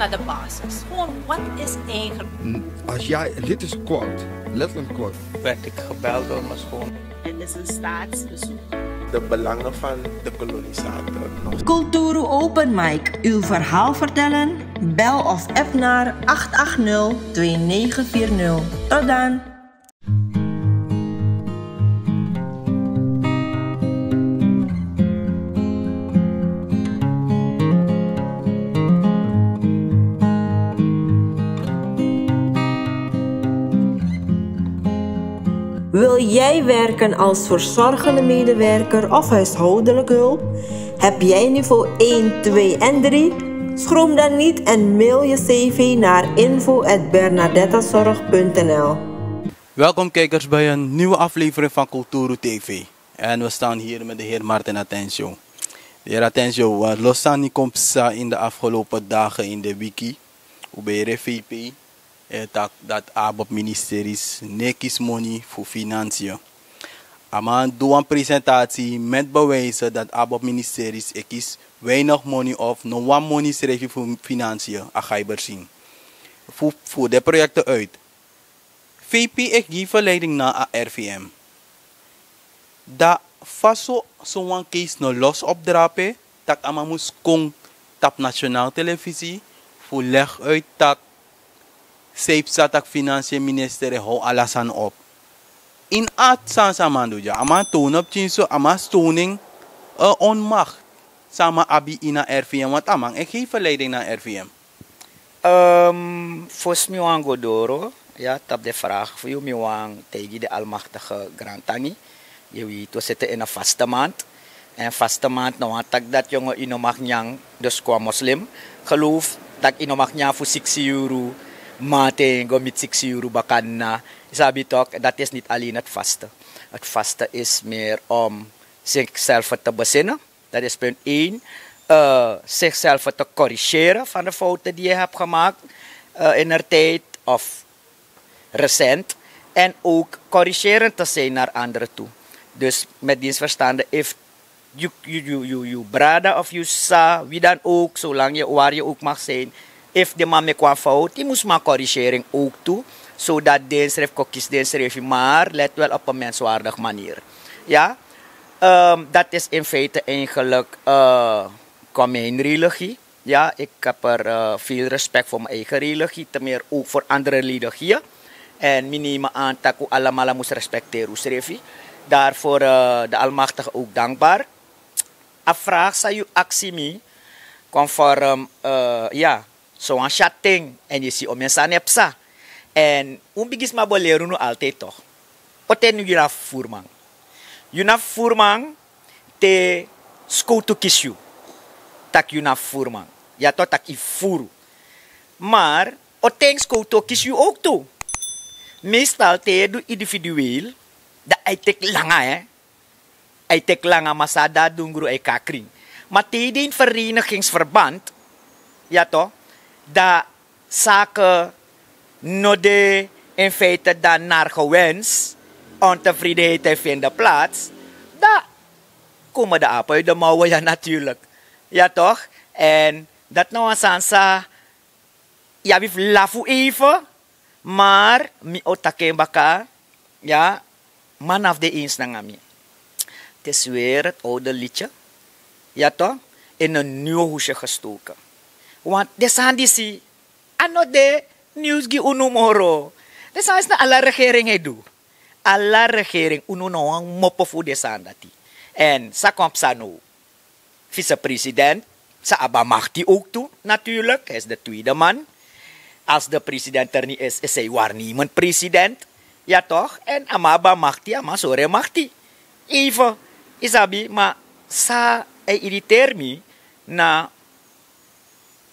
naar de basis. Gewoon, wat is eigenlijk... Als jij... Dit is kort, Letterlijk kort. Werd ik gebeld door mijn schoon. Het is een staatsbezoek. De belangen van de kolonisator. Cultuur Open Mic. Uw verhaal vertellen? Bel of app naar 880-2940. Tot dan! Wil jij werken als verzorgende medewerker of huishoudelijk hulp? Heb jij niveau 1, 2 en 3? Schroom dan niet en mail je cv naar info.bernadettazorg.nl Welkom kijkers bij een nieuwe aflevering van Culturo TV. En we staan hier met de heer Martin Atencio. De heer Atencio, Losani komt in de afgelopen dagen in de wiki. Hoe ben je VP? dat eh, dat abop ministeries nekis money voor financiën. Aman doen een presentatie met bewijzen dat abop ministeries ekis weinig money of no one money schrijf voor financiën. Agaiber zien. Voor, voor de projecten uit. VP ik geef leiding naar RVM. dat faso zo'n case no los opdrapen, tak ama moest kong tap nationaal televisie voor leg uit tak sa tak finance minister ho alasan op. In at san saman ja ama toon op ama stoning uh, e mach Sama abi ina RVM, wat amang e geef verleiding na RVM. Um, ehm, fos mi wang Godoro, ya tap de frag fu mi wang tegi de almachtige Grand Tangi. Je weet, sete ina in een vaste En vaste maand, no atak tak dat ino inomag nyang, dus qua moslim, geloof, ino inomag nyang fu 6 euro. matengo mitsik siurubakan bakana sabi tok that is niet alleen het vaste. Het vaste is meer om um, zichzelf te bezinnen. Dat is punt 1. Uh, zichzelf te corrigeren van de fouten die je hebt gemaakt uh, in haar tijd of recent. En ook corrigerend te zijn naar anderen toe. Dus met dienstverstanden, if you, you, you, you, you brother of you sa, wie dan ook, zolang je waar je ook mag zijn, If de man me kwam fout, die moest maar corrigering ook toe. Zodat de schrift kokkies deze schrift, maar let wel op een menswaardige manier. Ja, um, dat is in feite eigenlijk uh, eh, mijn religie. Ja, ik heb er uh, veel respect voor mijn eigen religie, te meer ook voor andere religieën. En minima aan dat we allemaal moeten respecteren, schreef Daarvoor uh, de Almachtige ook dankbaar. Afvraag, zou je actie mee conform, ehm, uh, ja, So ang shatting and you see om oh, And um bigis bolero no alte to. O ten yung yun furmang. Yun furmang te kiss kisyu. Tak yun furmang. Yato tak i furu mar o ten kiss you okto, to. mistal te do individual da aitek langa eh. take langa masada dungru e kakring. Maar kings verband ya yato dat zaken nodig in feite dan naar gewenst ontevredenheid vinden plaats, dan komen de apen uit de mouwen, ja natuurlijk. Ja toch? En dat nou sansa, ja we lafu even, maar mi otaken baka, ja, man af de eens nangami. Het is weer het oude liedje, ja toch? In een nieuw hoesje gestoken. want si ano de gi unu moro desandis na ala regering edu ala regering unu noang mopofu sandati en sa vice president sa abamakti ook toe natuurlijk es is de tweede man as de president er niet is is hij waar niemand president ja ya toch en amaba makti ama sore makti even isabi ma sa e eh, iritermi na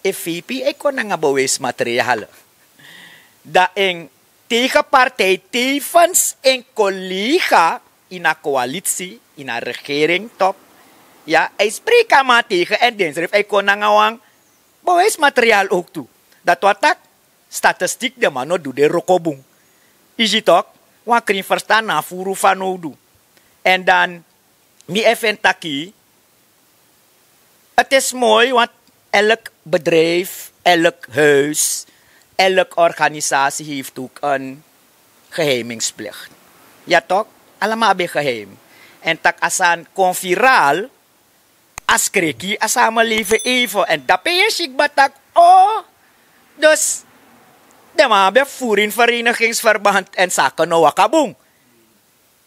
FVP e ay eh, ko nga bawis material. Daeng tiga partai tifans en kolika ina koalitsi, ina regering top. Ya, hij eh, spreekt aan maar tegen en dinsdag hij eh, kon nangawang bewijsmateriaal ook toe. Dat wat atak statistik de mano doe de rokobung. Iji tok ook, wat na furu van mi taki, elk bedrijf, elk huis, elke organisatie heeft ook een geheimingsplicht. Ja toch? Allemaal bij geheim. En tak asan confiraal, as kreki, als samenleven even. En dat ben je batak, oh. Dus, de mabe voeren verenigingsverband en zaken nou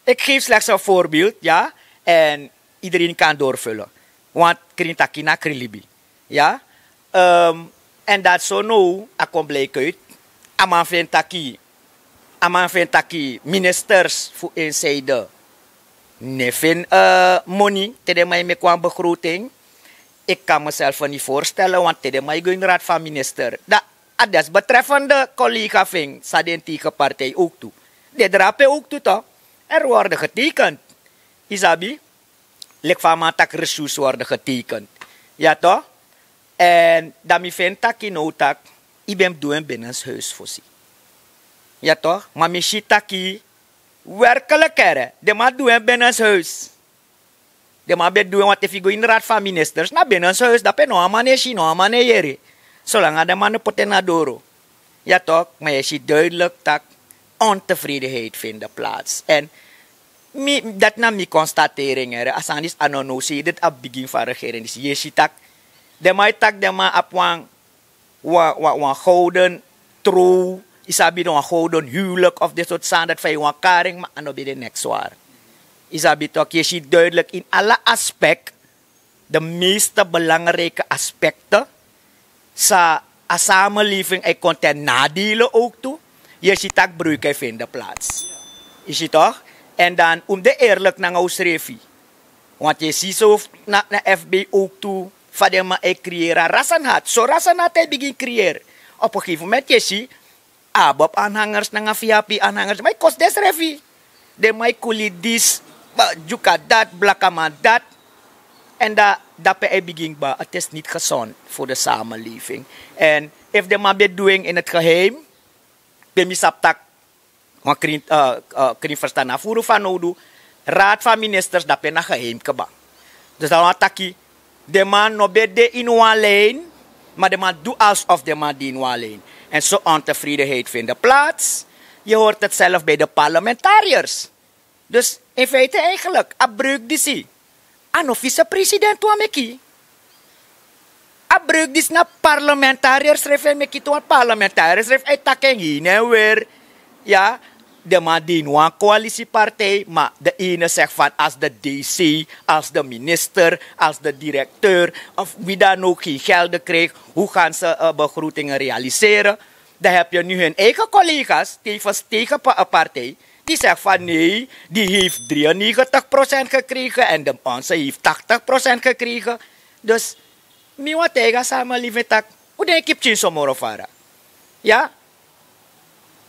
Ik geef slechts een voorbeeld, ja. En iedereen kan doorvullen. Want krintakina krilibi ja um, en dat zo nou kom blijk uit aman ventaki aman ministers voor een zijde ne uh, money tede mij me kwam begroting ik kan mezelf niet voorstellen want tede mij geen raad van minister dat adas ah, betreffende collega ving sadentieke partij ook toe de drape ook toe toch er worden getekend isabi lek van maandag ressources worden getekend ja toch en dat mi vind nou tak in otak, ik ben doen huis voor ze. Ja toch? Maar mi shit taki, werkelijk er, de ma doen huis. De ma be doen wat figo in de raad van ministers, naar na huis, dat pe no amane shi, no amane jere. Zolang ada man potenadoro. Ja toch? Maar je ziet duidelijk dat ontevredenheid vinden plaats. En dat na mi constatering er, als aan is anonosie, ah, dit ah, begin van regering is, dus je ziet dat de moet tak de ma op wa wa wa houden gouden trouw. Isabi dan gouden huwelijk of dit soort zaken. Dat van je karing, maar ano ben de next war Isabi toch, je ziet duidelijk in alle aspect de meeste belangrijke aspecten, sa a samenleving en komt ten nadelen ook toe. Je ziet dat breuken vinden plaats. Is je toch? En dan om de eerlijk naar ons Want je ziet zo naar, na FB ook toe Fadema e kriera rasan hat. So rasan hat e begin krier. Op een gegeven moment an hangers na aanhangers nanga an hangers mai kos des refi De mai kulidis. Juga dat, blakama dat. and da, dape e begin ba. test nit kason for the summer living. And if de ma doing in het geheim. saptak ma krin, uh, eh, uh, eh, krin verstaan. Afuru van ministers dape na kahem kaba. Dus dan ataki. De man bedde in u alleen, maar de man doet alsof de man dient alleen. En zo ontevredenheid vindt plaats. Je hoort het zelf bij de parlementariërs. Dus in feite eigenlijk, abreuk die aan de vice-president wa meki. Abruk die na parlementariërs, schrijf hij meki, parlementariërs schrijf hij takken nou weer. Ja, de Madinwa nou coalitiepartij, maar de ene zegt van als de DC, als de minister, als de directeur of wie dan ook geen gelden kreeg, hoe gaan ze uh, realiseren? Dan heb je nu hun eigen collega's, tevens tegen een partij, die zegt van nee, die heeft 93% gekregen en de onze heeft 80% gekregen. Dus, miwa tegen samen lieve tak, hoe denk je op Chinsomorofara? Ja?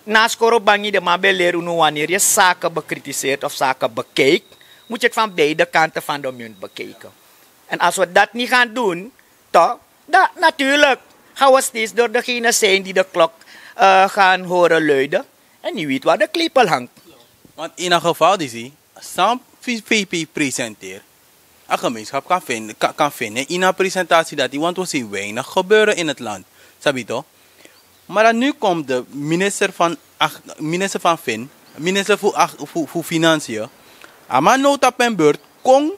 naast Korobangi de Mabel leren hoe wanneer je zaken bekritiseert of zaken bekijkt, moet je het van beide kanten van de munt bekijken. En als we dat niet gaan doen, toch, dat natuurlijk gaan we steeds door degene zijn die de klok uh, gaan horen luiden en niet weet waar de klepel hangt. Want in een geval die zie, Sam VP presenteert, een gemeenschap kan vinden, kan, vinden in een presentatie dat die, want we zien weinig gebeuren in het land. Sabito? Maar dan nu komt de minister van, minister van Fin, minister voor, voor, voor Financiën, ama nota pen beurt, kon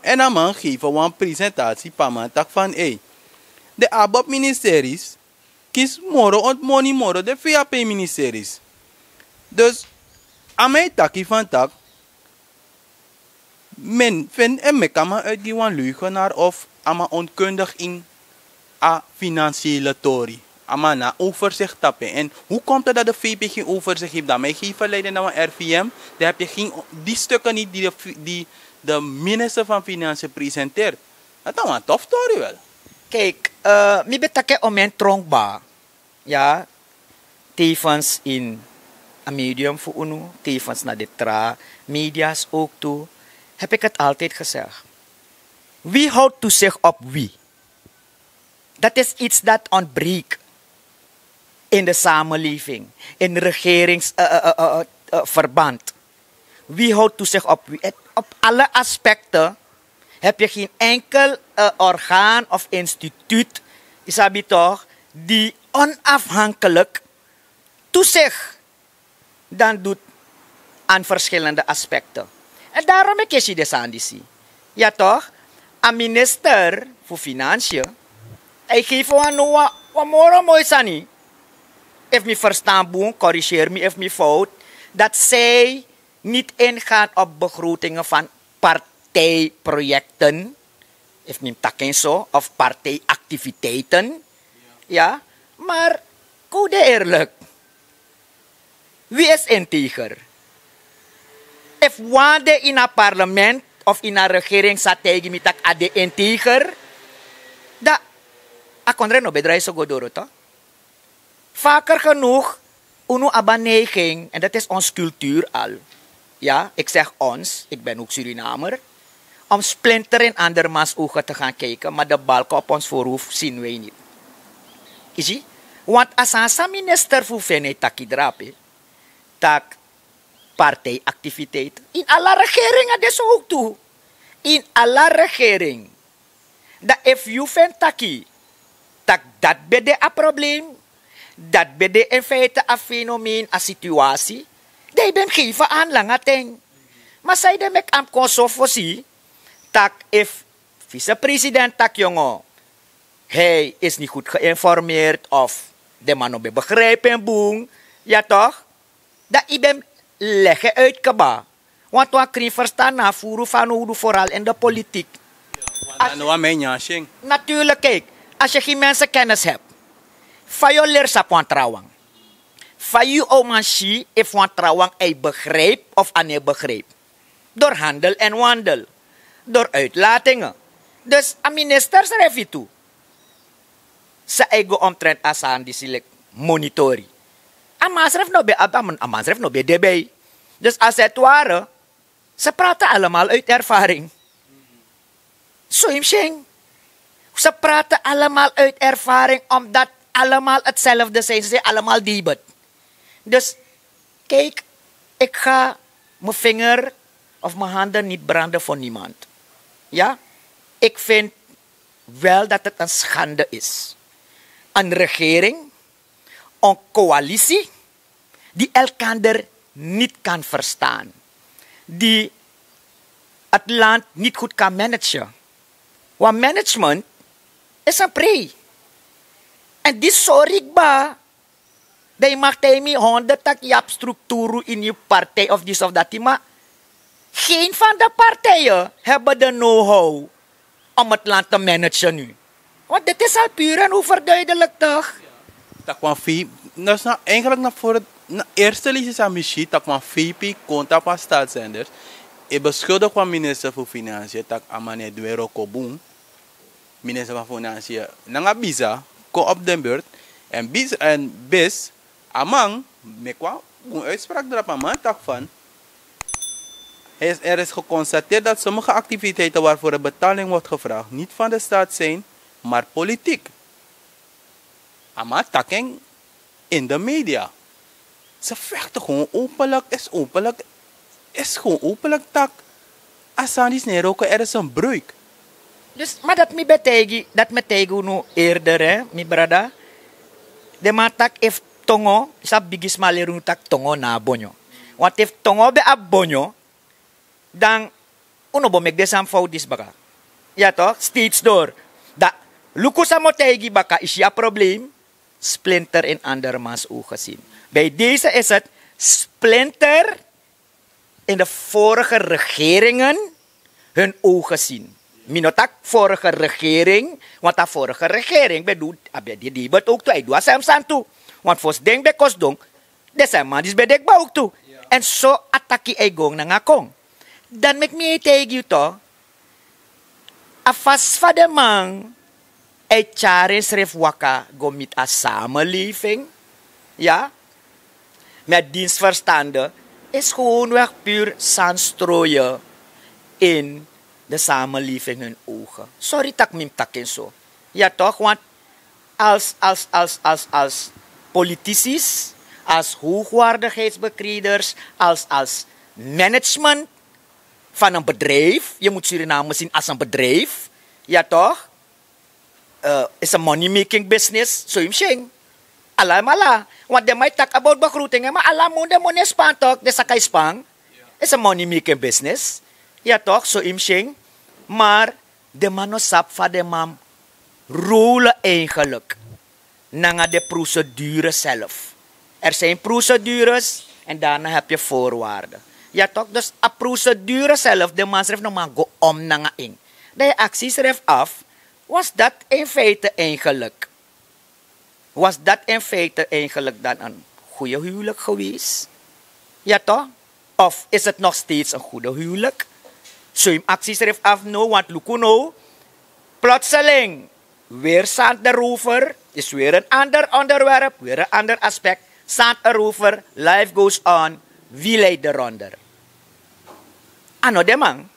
en aman geven een presentatie van tak van hey, de abop ministeries kies moro ont morgen moro de VAP ministeries. Dus mijn taki van tak, men vindt en me kan maar uit die wan lugenaar of ama onkundig in a financiële tory amana overzicht tappen. En hoe komt het dat de VP geen overzicht heeft? dat mij geven leiden naar nou mijn RVM. Daar heb je geen, die stukken niet die de, die de minister van Financiën presenteert. Dat is nou een tof story wel. Kijk, uh, eh, ik het om mijn tronkba. Ja, tevens in een medium voor UNO, tevens naar de tra, media's ook toe, heb ik het altijd gezegd. Wie houdt toezicht op wie? Dat is iets dat ontbreekt in de samenleving, in regeringsverband. Wie houdt toezicht op wie? Op alle aspecten heb je geen enkel eh, orgaan of instituut, Isabi toch, die onafhankelijk toezicht dan doet aan verschillende aspecten. En daarom is je deze aan Ja toch? Een minister voor Financiën, hij geeft een wat mooi sani. If me verstaan boen, corrigeer me if me fout. Dat zij niet ingaan op begrotingen van partijprojecten. If me tak zo. Of partijactiviteiten. Ja. Maar, hoe eerlijk. Wie is integer? If waarde in een parlement of in een regering tegen tegi mitak ade integer, da akon reno bedrai so godoro to. Vaker genoeg, uno abaneging en dat is ons cultuur al. Ja, ik zeg ons, ik ben ook Surinamer. Om splinter in andermans ogen te gaan kijken, maar de balk op ons voorhoofd zien wij niet. Is Want als een minister voor Venetaki drape, tak partijactiviteit. In alle regeringen dat is ook toe. In alle regering. Dat if you taki, tak dat bij de probleem, dat bij de in feite een fenomeen, een situatie, die ben geven aan lange ting. Maar zij de mek am konsofosi, tak if vice tak jongen, hij is niet goed geïnformeerd of de man op nou begrijpen boem, ja toch? Dat ik ben leggen uit kaba. Want we kunnen verstaan na voeren van hoe vooral in de politiek. Ja, nou Natuurlijk, kijk, als je geen mensenkennis hebt, Fayo leer sa puan trouwang. Fayo omansi e puan trouwang ei begreep of ane begreep. Door handel en wandel. Door uitlatingen. Dus a ministers refitu. Sa ego omtrent asaan di silek monitori. A maasref no be abamen, a maasref no be debei. Dus als het ware, ze praten allemaal uit ervaring. Zo so, Ze praten allemaal uit ervaring omdat allemaal hetzelfde zijn. Ze zijn allemaal debet. Dus kijk, ik ga mijn vinger of mijn handen niet branden voor niemand. Ja? Ik vind wel dat het een schande is. Een regering, een coalitie die elkander niet kan verstaan. Die het land niet goed kan managen. Want management is een pre. En die sorry ba. They mag temi honde tak jap in je partij of this of dat. Maar geen van de partijen hebben de know-how om het land te managen nu. Want dit is al puur en overduidelijk toch? Dat kwam VP, dat is nou eigenlijk nog voor het eerste lijst is aan Michi, dat kwam VP, contact van staatszenders. Ik beschuldig van minister van Financiën, dat Amane Duero Koboom, minister van Financiën, Nanga Biza, kom op de beurt. En bis, en bis amang, me kwam een uitspraak erop aan mijn tak van. er is geconstateerd dat sommige activiteiten waarvoor een betaling wordt gevraagd niet van de staat zijn, maar politiek. Amang, takking in de media. Ze vechten gewoon openlijk, is openlijk, is gewoon openlijk tak. Asanis roken, er is een breuk. Dus, maar dat me betegi, dat me tegu nu eerder, hè, mi brada. De matak if tongo, sab bigis malerung tak tongo na bonyo. Want if tongo be abonyo, dan uno bo megdesam foudis baka. Ja toch? Steeds door. Da, luku sa mo tegi baka, is probleem, splinter in andermans ogen zien. Bij deze is het splinter in de vorige regeringen hun ogen zien minotak vorige regering, want dat vorige regering bedoelt, abia ah, die die bet ook toe, hij doet zijn santu. toe. Want volgens ding bij Dong? dat zijn man is bij dek ook toe. En zo attacki hij gong na ngakong. Dan met mij tegen je toch, afas van de man, hij charen schreef waka gomit a samenleving, ja, met dienstverstanden, is gewoonweg puur zandstrooien in de samenleving hun ogen. Sorry tak mim takin zo. Ja toch, want als, als, als, als, als politici, als hoogwaardigheidsbekreders, als, als management van een bedrijf. Je moet Suriname zien als een bedrijf. Ja toch? Uh, is een money-making business, zo so je Allah mala. Want they might talk about begroting, maar Allah moet de money span toch, de sakai span. Is a money-making business. Ja toch, zo in Maar de manosap van de man rule eigenlijk naar de procedure zelf. Er zijn procedures en daarna heb je voorwaarden. Ja toch, dus de procedure zelf, de man schrijft nog maar om naar in. De actie schrijft af, was dat in feite eigenlijk? Was dat in feite eigenlijk dan een goede huwelijk geweest? Ja toch? Of is het nog steeds een goede huwelijk? So im Zo actieschrift afno, want Lukuno. Plotseling, weer staat de roofer Is weer een ander onderwerp, weer een ander aspect. Sand de roofer life goes on. Wie leidt ronder. Ano de man?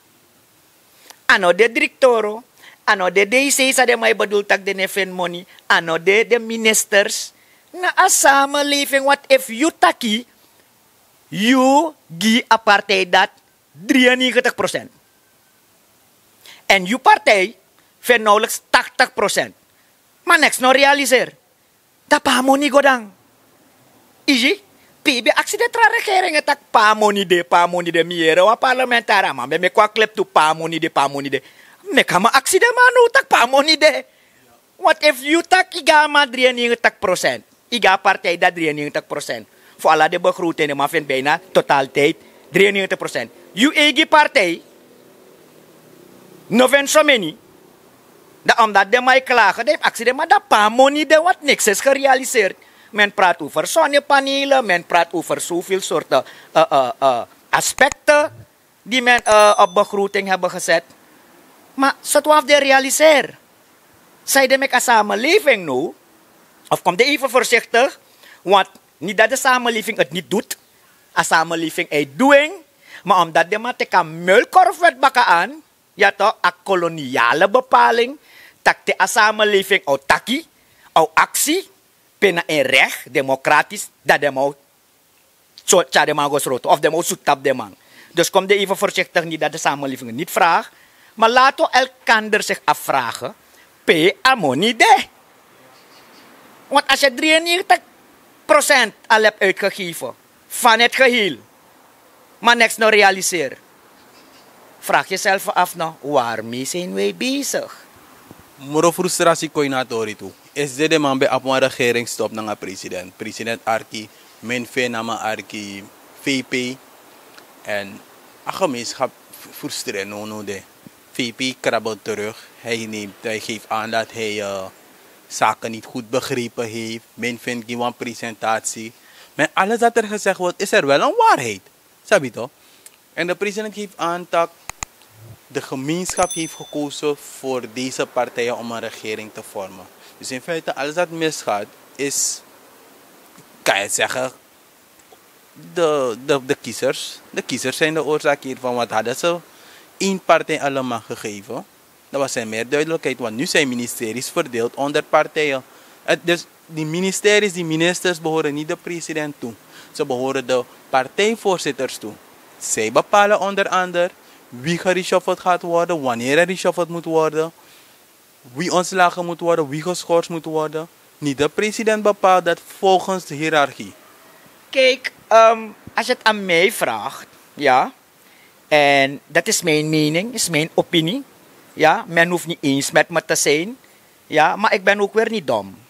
Ano de directoro? Ano de DC sa de may badultag de nefen money? Ano de de ministers? Na asama living what if you taki? You gi apartheid dat 93%. En uw partij vindt nauwelijks 80%. Maar niks no realiser. Dat pamoni godang. Iji, PB aksi de tra regeringen tak pamoni de pamoni de miere wa parlementara ma me kwa klep tu pamoni de pamoni de. Me kama aksi de manu tak pamoni de. What if you tak iga madrien yang tak persen? Iga partai da drien yang tak persen. Voor alla de total maar vind bijna tak 93%. You egi partai Noven someni. Dat omdat de mij klagen, dat accident, maar dat pamoni de wat niks is gerealiseerd. Men praat over zonnepanelen, men praat over zoveel soorten uh, aspecten die men op begroting hebben gezet. Maar ze twaalf de realiseer. Zij de met samenleving nu, of kom de even voorzichtig, want niet dat de samenleving het niet doet, a samenleving is doing, maar omdat de man een muilkorf wet bakken aan, Jato, a koloniale bepaling, takte a samenleving au taki, au actie, pena en recht, democratisch, dat demo so tja de mangos of de mouw tap de Dus kom de even voorzichtig niet dat de samenleving niet vraagt, maar laten elkander zich afvragen, p amoni de. Want als je 93% al hebt uitgegeven van het geheel, maar niks nog realiseert, vraag jezelf af, nou, waarmee zijn wij bezig? Moro frustratie naar toe. Is dit de man bij op een regeringstop naar president? President Arki, mijn Arki, VP. En een gemeenschap frustreren, no, no, de. VP krabbelt terug. Hij, neemt, hij geeft aan dat hij uh, eh, zaken niet goed begrepen heeft. Men vindt geen presentatie. Maar alles wat er gezegd wordt, is er wel een waarheid. Sabi toch? En de president geeft aan dat de gemeenschap heeft gekozen voor deze partijen om een regering te vormen. Dus in feite, alles dat misgaat, is, kan je zeggen, de, de, de kiezers. De kiezers zijn de oorzaak hiervan, Wat hadden ze één partij allemaal gegeven, Dat was zijn meer duidelijkheid, want nu zijn ministeries verdeeld onder partijen. Het, eh, dus die ministeries, die ministers behoren niet de president toe. Ze behoren de partijvoorzitters toe. Zij bepalen onder andere wie gereshuffeld gaat worden, wanneer er reshuffeld moet worden, wie ontslagen moet worden, wie geschorst moet worden. Niet de president bepaalt dat volgens de hiërarchie. Kijk, ehm, als je het aan mij vraagt, ja, en dat is mijn mening, is mijn opinie, ja, men hoeft niet eens met me te zijn, ja, maar ik ben ook weer niet dom.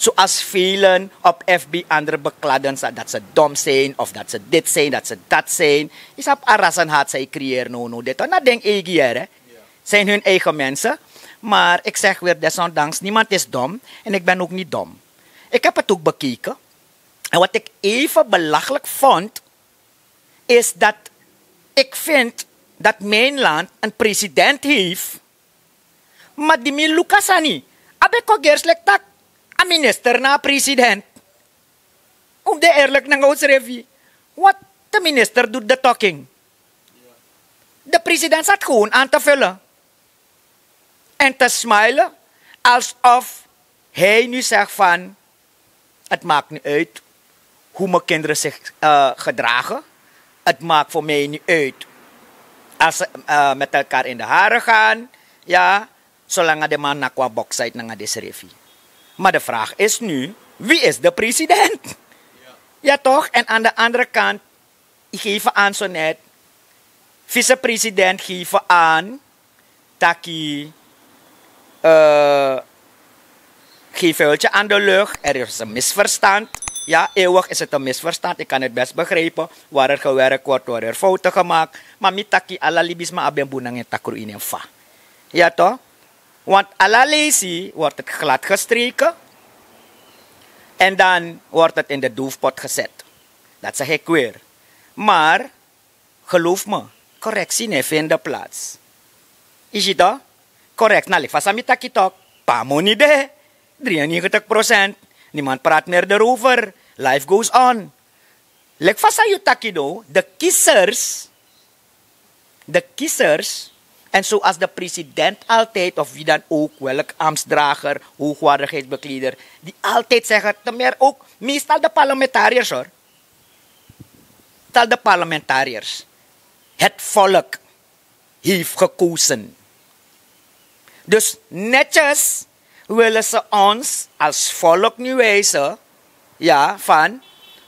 Zoals velen op FB andere bekladden dat ze dom zijn, of dat ze dit zijn, dat ze dat zijn. Is op arrasen haat zij creëren, no, no, dit. En dat denk ik hier, hè. Zijn hun eigen mensen. Maar ik zeg weer desondanks, niemand is dom. En ik ben ook niet dom. Ik heb het ook bekeken. En wat ik even belachelijk vond, is dat ik vind dat mijn land een president heeft. Maar die Milukasani, abeko gerslik tak a minister na president. Om de eerlijk naar ons review. wat de minister doet de talking. De president zat gewoon aan te vullen. En te smilen. Alsof hij nu zegt van... Het maakt niet uit hoe mijn kinderen zich eh, gedragen. Het maakt voor mij niet uit. Als ze eh, met elkaar in de haren gaan. Ja, zolang de man naar qua boksheid naar de review. Maar de vraag is nu, wie is de president? Ja, ja toch? En aan de andere kant geven aan zo net, vicepresident geven aan, taki, uh, eh, geef vuiltje aan de lucht, er is een misverstand. Ja, eeuwig is het een misverstand. Ik kan het best begrijpen. Waar er gewerkt wordt, waar er fouten gemaakt. Maar mitaki alalibisma libisma bunang nang takru in fa. Ja toch? Want lazy wordt het glad gestreken en dan wordt het in de doofpot gezet. Dat zeg ik weer. Maar, geloof me, correctie heeft de plaats. Is dat? Correct, nou, ik was aan mijn toch. Pamonide, 93 Niemand praat meer erover. Life goes on. Lek vast aan je takido, de kiezers, de kiezers en zoals de president altijd, of wie dan ook, welk ambtsdrager, hoogwaardigheidsbekleder, die altijd zeggen, te meer ook, meestal de parlementariërs hoor. Meestal de parlementariërs. Het volk heeft gekozen. Dus netjes willen ze ons als volk nu wijzen, ja, van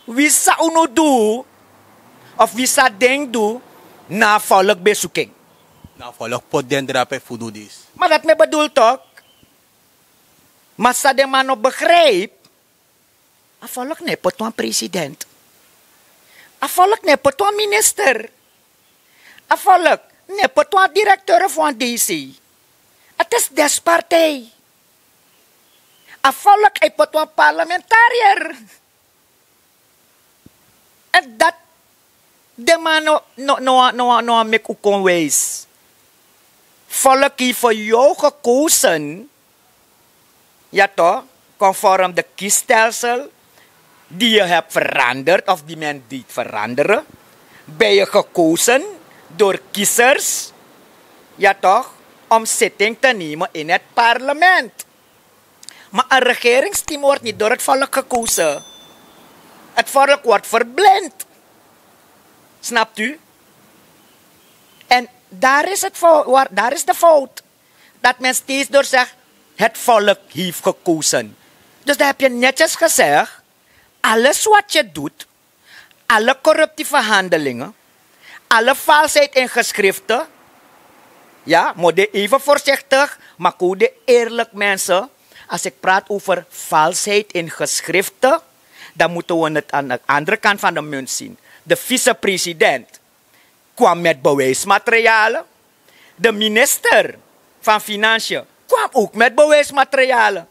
wie zou nou doen, of wie zou denk doen, na volk bezoeking. Navolgpodendra pe fududis. Maar dat me bedoelt ook. Massa de man op begrijp. A volk nepot een president. A ne nepot een minister. A ne nepot een directeur van DC. Het is despartij. A volk nepot een parlementariër. En dat de mano no, no, no, no, no, no, ways die voor jou gekozen. Ja toch? Conform de kiesstelsel die je hebt veranderd of die men deed veranderen. Ben je gekozen door kiezers, ja toch, om zitting te nemen in het parlement. Maar een regeringsteam wordt niet door het volk gekozen. Het volk wordt verblind. Snapt u? daar is, het waar, daar is de fout. Dat men steeds door zegt, het volk heeft gekozen. Dus daar heb je netjes gezegd, alles wat je doet, alle corruptieve handelingen, alle valsheid in geschriften, ja, moet je even voorzichtig, maar de eerlijk mensen. Als ik praat over valsheid in geschriften, dan moeten we het aan de andere kant van de munt zien. De vicepresident kwam met bewijsmaterialen. De minister van Financiën kwam ook met bewijsmaterialen.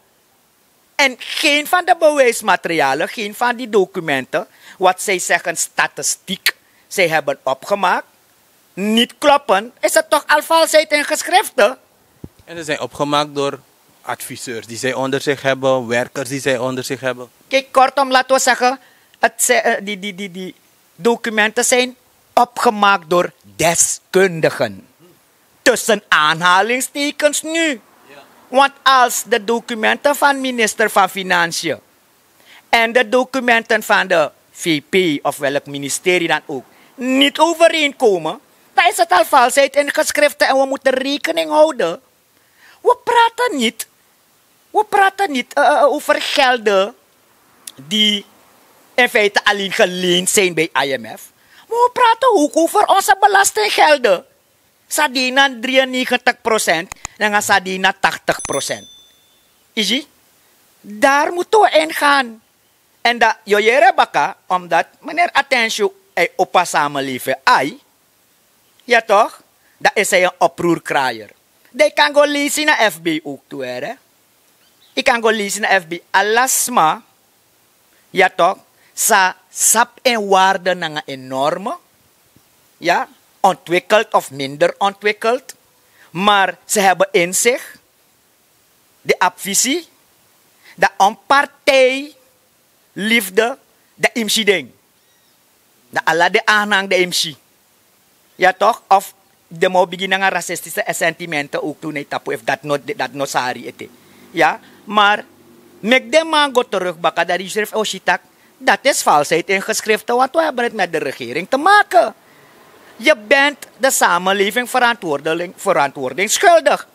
En geen van de bewijsmaterialen, geen van die documenten, wat zij zeggen statistiek, zij hebben opgemaakt, niet kloppen, is het toch al valsheid in geschriften? En ze zijn opgemaakt door adviseurs die zij onder zich hebben, werkers die zij onder zich hebben. Kijk, kortom, laten we zeggen, het, eh, die, die, die, die documenten zijn opgemaakt door deskundigen. Tussen aanhalingstekens nu. Want als de documenten van minister van Financiën en de documenten van de VP of welk ministerie dan ook niet overeenkomen, dan is het al valsheid in en we moeten rekening houden. We praten niet, we praten niet eh, eh, eh, over gelden die in feite alleen geleend zijn bij IMF. We praten ook over onze belastinggelden. Sadina 93% en Sadina 80%. Is Daar moeten we in gaan. En dat jojere baka, omdat meneer Attention ei eh, oppa samenleven ai. Ja toch? Dat is hij een oproerkraaier. Die kan go lezen naar FB ook toe, hè? Ik kan lezen naar FB. Alasma, ja toch? Sa sap en waarde na enorme. Ja, ontwikkeld of minder ontwikkeld. Maar ze hebben in zich de dat een partij liefde, de ding De Allah de aanhang de imsi. Ja toch? Of de mo beginnen aan racistische sentimenten ook toen hij tapu if dat not, dat no sari ete. Ja, maar mek de mango terug baka dari jurif oh shitak. Dat is valsheid in geschriften, want we hebben het met de regering te maken. Je bent de samenleving verantwoording, verantwoording schuldig.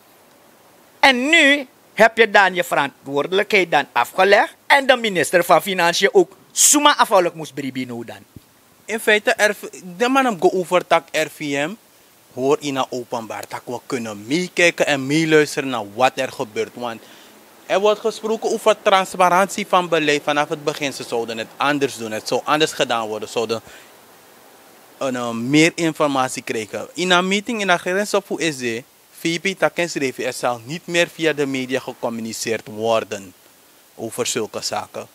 En nu heb je dan je verantwoordelijkheid dan afgelegd en de minister van Financiën ook summa afhankelijk moest bribino dan. In feite, de man hem dat RVM hoor in het openbaar dat we kunnen meekijken en meeluisteren naar wat er gebeurt. Want er wordt gesproken over transparantie van beleid vanaf het begin. Ze zouden het anders doen. Het zou anders gedaan worden. Ze zouden een, eh, meer informatie krijgen. In een meeting in Agerensopu is de Takken schreef, er zal niet meer via de media gecommuniceerd worden over zulke zaken.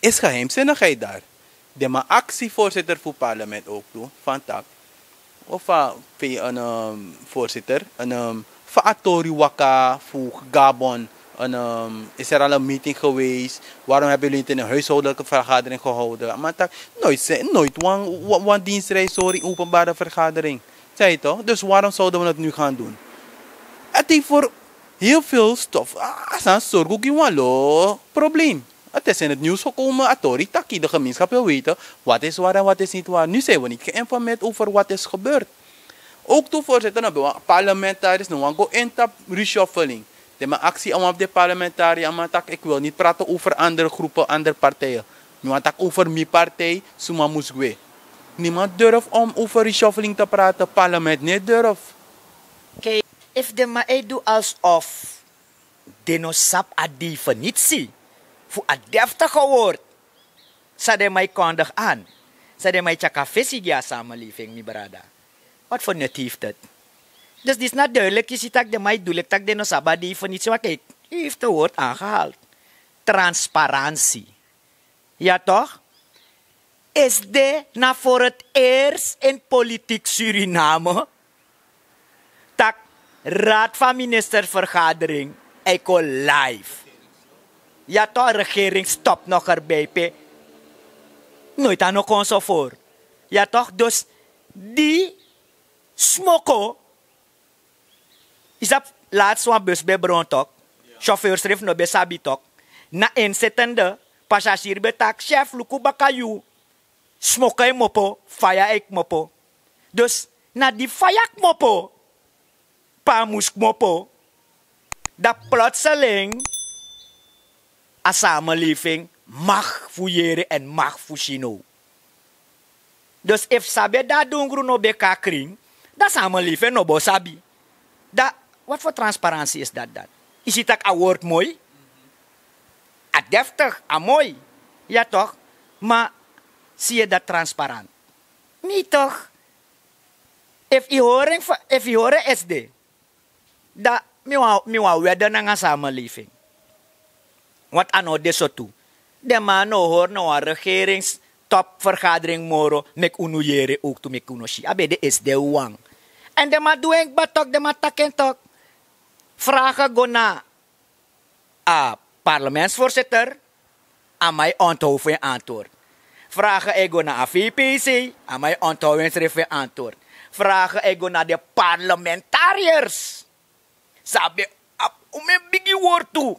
Is geheimzinnigheid daar? De maar actievoorzitter voor parlement ook toe, van tak. Of eh, een um, voorzitter, een um, Faatori Waka voor Gabon een, ehm, is er al een meeting geweest? Waarom hebben jullie het in een huishoudelijke vergadering gehouden? Maar nooit, nooit want dienstreis, sorry, openbare vergadering. Zei je toch? Dus waarom zouden we het nu gaan doen? Het heeft voor heel veel stof. Ah, een een probleem. Het is in het nieuws gekomen, Atori De gemeenschap wil weten wat is waar en wat is niet waar. Nu zijn we niet geïnformeerd over wat is gebeurd. Ook toen voorzitter, parlementariërs, nou, nou go in reshuffling. De mijn actie om op de parlementariër, maar tak, ik wil niet praten over andere groepen, andere partijen. Nu want over mijn partij, Suma Musgwe. Niemand durft om over reshuffling te praten, parlement niet durft. Oké. Als de ma doet alsof de no sap adi voor a deftige woord, sa de mij kondig aan. Sa de mij tjaka visie samenleving, mi brada. Wat voor nut heeft dat? Dus het is niet duidelijk, je ziet dat de mij duidelijk dat de nosaba die van iets, wat kijk, heeft het woord aangehaald. Transparantie. Ja toch? Is de na voor het eerst in politiek Suriname tak raad van ministervergadering, ik live. Ja toch, regering stopt nog erbij, pe. Nooit aan ons voor. Ja toch, dus die smokkel is dat laatst zo'n bus bij Brontok. toch? Chauffeur heeft nog bij Na passagier betak, chef, luku bakayu. Smokken mopo, faya ik mopo. Dus, na die fayak mopo, pa moest mopo. Dat plotseling, een samenleving mag fouilleren en mag fouchino. Dus if sabe dat doen groen op samenleving no bo sabi. Dat wat voor transparantie is dat dan? Is het ook een woord mooi? A ah, deftig, a ah, mooi. Ja toch? Maar zie je dat transparant? Niet toch? If je horen, if je horen SD, dat mi wa wedden aan een samenleving. Wat aan de zo toe? De man no hoor no een regeringstopvergadering moro mek unuyere ook to mek unoshi. Abe ah, de SD wang. En de ma doe ik batok, de tak taken tok vragen gona a parlementsvoorzitter aan mij onthouden een antwoord. Vragen ego naar VPC, aan mij onthouden een antwoord. Vragen ego de parlementariërs. Sabe, om een big woord toe.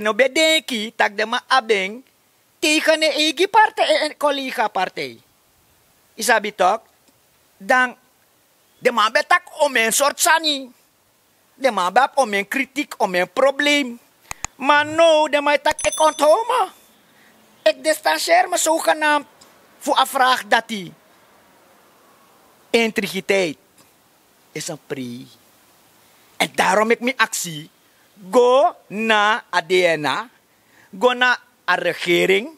no bedenki, tak de ma abeng, tegen een eigen partij en collega partij. Isabi toch? Dan, de man betak om een soort sani de man om mijn kritiek, om mijn probleem. Maar no, de tak ik onthoud me. Ik distancieer me zogenaamd voor een vraag dat die. Intrigiteit is een pri. En daarom ik mijn actie. Go na ADNA. Go na de regering.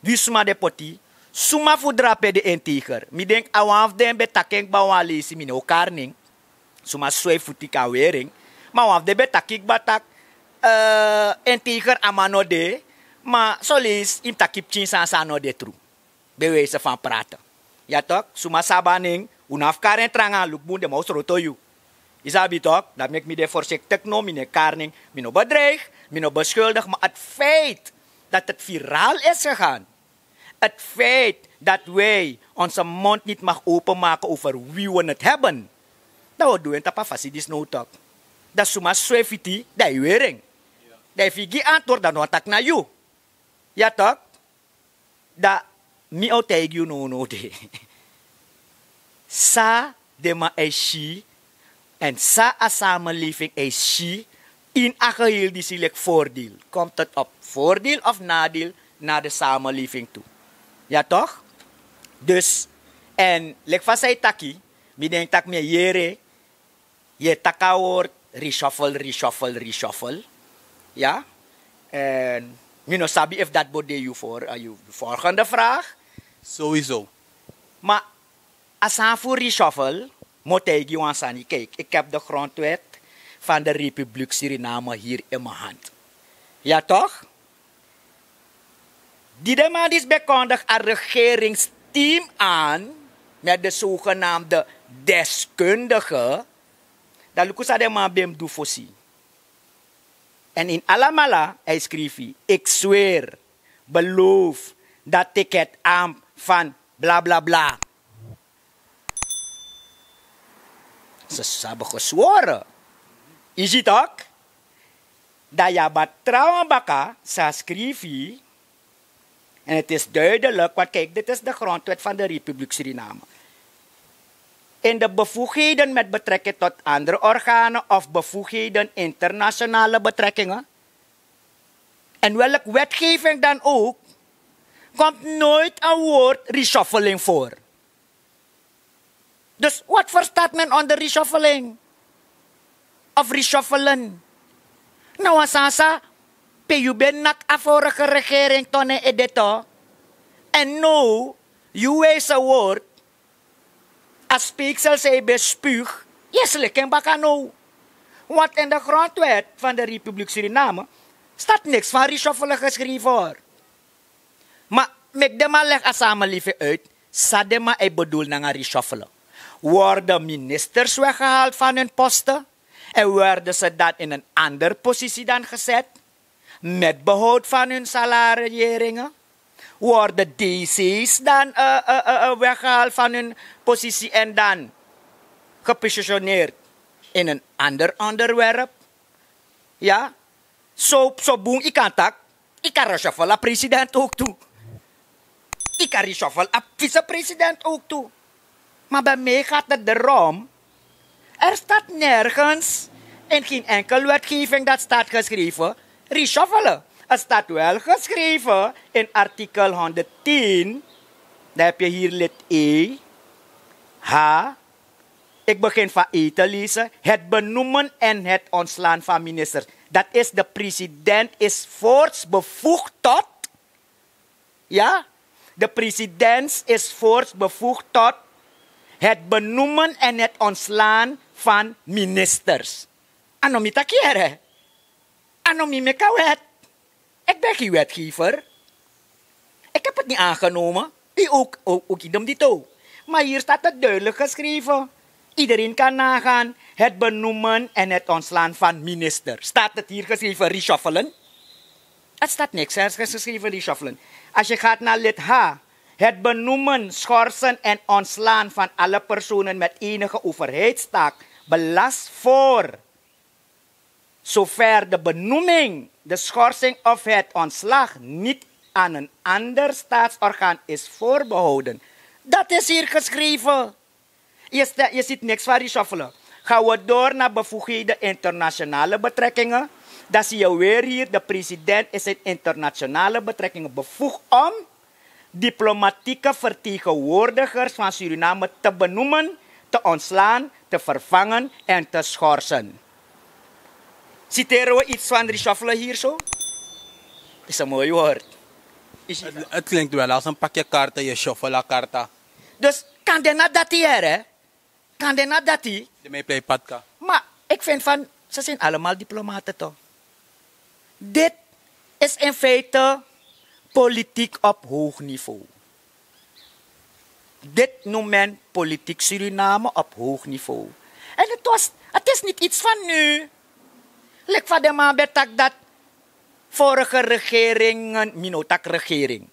Dus maar de poti. Suma voor drape de integer. ik denk awan of de betakeng bawan lesi mi nou suma suai futi kawering mawaf debe takik batak uh, eh, entiger amano de ma solis im takip cin sano de tru bewe se fan prata ya tok suma sabaning unaf karen tranga lukbun de mausro toyu Isabi tok, dat mek mi de forsek tekno mine karning, mino bedreig, mino beschuldig, maar het feit dat het viraal is gegaan, het feit dat wij onze mond niet mag openmaken over wie we het hebben, Da wo doen tapa fasidis no talk. Dat suma swefiti dat wering. Da figi antwoord dan watak na you. Ja toch Dat mi o teg you no no de. Sa dema e shi en sa a samenleving e shi in a geheel die zielig voordeel. Komt het op voordeel of nadeel naar de samenleving toe? Ja toch? Dus, en lek van zei taki, mi denk tak me jere, Yetakaor reshuffle, reshuffle, reshuffle. Ja? En Mino sabi if dat bode you voor je eh, volgende vraag. Sowieso. Maar als aan voor reshuffle, moet ik je aan Kijk, ik heb de grondwet van de Republiek Suriname hier in mijn hand. Ja toch? Die demand is bekondigd regeringsteam aan met de zogenaamde deskundigen dat Lukusa de man bem du fossi. En in Alamala, hij schreef ik zweer, beloof dat ik het aan van bla bla bla. Ze hebben gezworen. Je ziet ook dat je betrouwen baka, ze schreef en het is duidelijk, want kijk, dit is de grondwet van de Republiek Suriname in de bevoegdheden met betrekking tot andere organen of bevoegdheden internationale betrekkingen. En welke wetgeving dan ook, komt nooit een woord reshuffling voor. Dus wat verstaat men onder reshuffling? Of reshuffelen? Nou, Asasa, PU ben nak a vorige regering toch edito. En nu, you is woord als speeksel zij bespuug, is lekker bakano. Want in de grondwet van de Republiek Suriname staat niks van reshuffle geschreven hoor. Maar met de leg als samenleving uit, sadema ik bedoel naar reshuffle. Worden ministers weggehaald van hun posten en worden ze dan in een andere positie dan gezet, met behoud van hun salarieringen? worden DC's dan uh, eh, uh, eh, eh, weggehaald van hun positie en dan gepositioneerd in een ander onderwerp. Ja, zo, zo boem, ik kan tak. Ik kan reshuffle president ook toe. Ik kan reshuffle vicepresident ook toe. Maar bij mij gaat het erom, er staat nergens in geen enkel wetgeving dat staat geschreven, reshuffelen. Er staat wel geschreven in artikel 110. Dan heb je hier lid E. H. Ik begin van E te lezen. Het benoemen en het ontslaan van ministers. Dat is de president is voorts bevoegd tot. Ja? De president is voorts bevoegd tot het benoemen en het ontslaan van ministers. Anomita kere. Anomime kawet. Ik ben geen wetgever. Ik heb het niet aangenomen. Ik ook, ook, ook toe. Maar hier staat het duidelijk geschreven. Iedereen kan nagaan. Het benoemen en het ontslaan van minister. Staat het hier geschreven reshuffelen? Het staat niks ergens geschreven reshuffelen. Als je gaat naar lid H. Het benoemen, schorsen en ontslaan van alle personen met enige overheidstaak belast voor. Zover de benoeming de schorsing of het ontslag niet aan een ander staatsorgaan is voorbehouden. Dat is hier geschreven. Je, je ziet niks van reshuffelen. Gaan we door naar bevoegdheden internationale betrekkingen. Dan zie je weer hier, de president is in internationale betrekkingen bevoegd om diplomatieke vertegenwoordigers van Suriname te benoemen, te ontslaan, te vervangen en te schorsen. Citeren we iets van reshuffle hier zo? Dat is een mooi woord. Is het, het, klinkt wel als een pakje kaarten, je shuffle kaarten. Dus kan de nat dat hier, hè? Kan de dat hier? De meeplay patka. Maar ik vind van, ze zijn allemaal diplomaten toch? Dit is in feite politiek op hoog niveau. Dit noemt men politiek Suriname op hoog niveau. En het, was, het is niet iets van nu. Lek van de man betak dat vorige regeringen, minotak regering.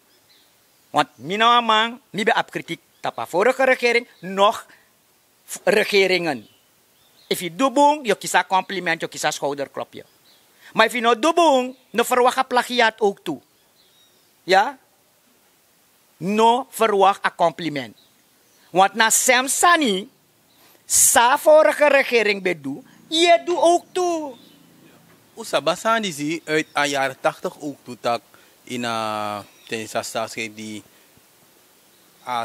Want minamang, niet bij kritiek tapa vorige regering, nog regeringen. If you do boom, je kisa compliment, je schouderklopje. Maar if je no do no verwacht plagiaat ook toe. Ja? No verwacht een compliment. Want na Sam Sani, sa vorige regering bedoel, je doet ook toe. Usabasa die uit aan jaren 80 ook dat in een staatsgreep die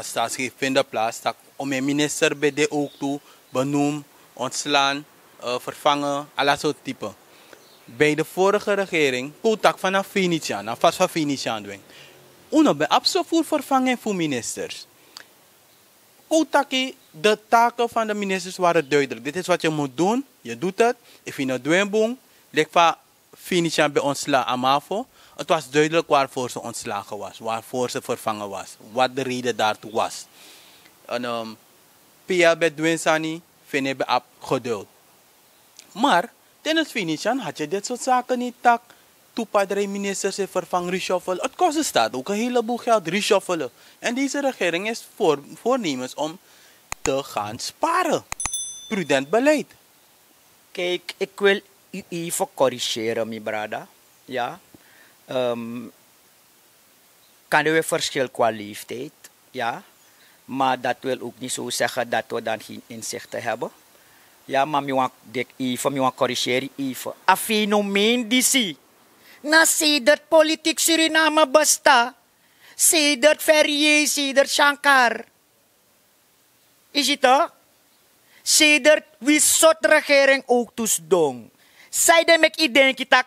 staatsgreep vinden plaats. Tak om een minister bij de ook toe benoem, ontslaan, uh, vervangen, alle soort type. Bij de vorige regering, kotak vanaf Venetiaan, na vast van Venetiaan doen. Uno bij absoluut vervangen voor ministers. Kotaki, de taken van de ministers waren duidelijk. Dit is wat je moet doen, je doet het. Ik vind het doen Lekva finishen bij aan MAVO. Het was duidelijk waarvoor ze ontslagen was, waarvoor ze vervangen was, wat de reden daartoe was. En, um, Pia Bedwinsani vind ik op geduld. Maar ten het had je dit soort zaken niet tak. Toepadre ministers vervangen, reshuffelen. Het kost de staat ook een heleboel geld, reshuffelen. En deze regering is voornemens om te gaan sparen. Prudent beleid. Kijk, ik wil even corrigeren, mijn brada. Ja. Um, kan er weer verschil qua leeftijd, ja. Maar dat wil ook niet zo zeggen dat we dan geen inzichten hebben. Ja, maar ik wil even, ik wil corrigeren even. Een fenomeen die zie. Na sedert politiek Suriname besta. Sedert Ferrier, sedert Shankar. Is het toch? Sedert wie soort regering ook dong. Zij de ik iedereen kita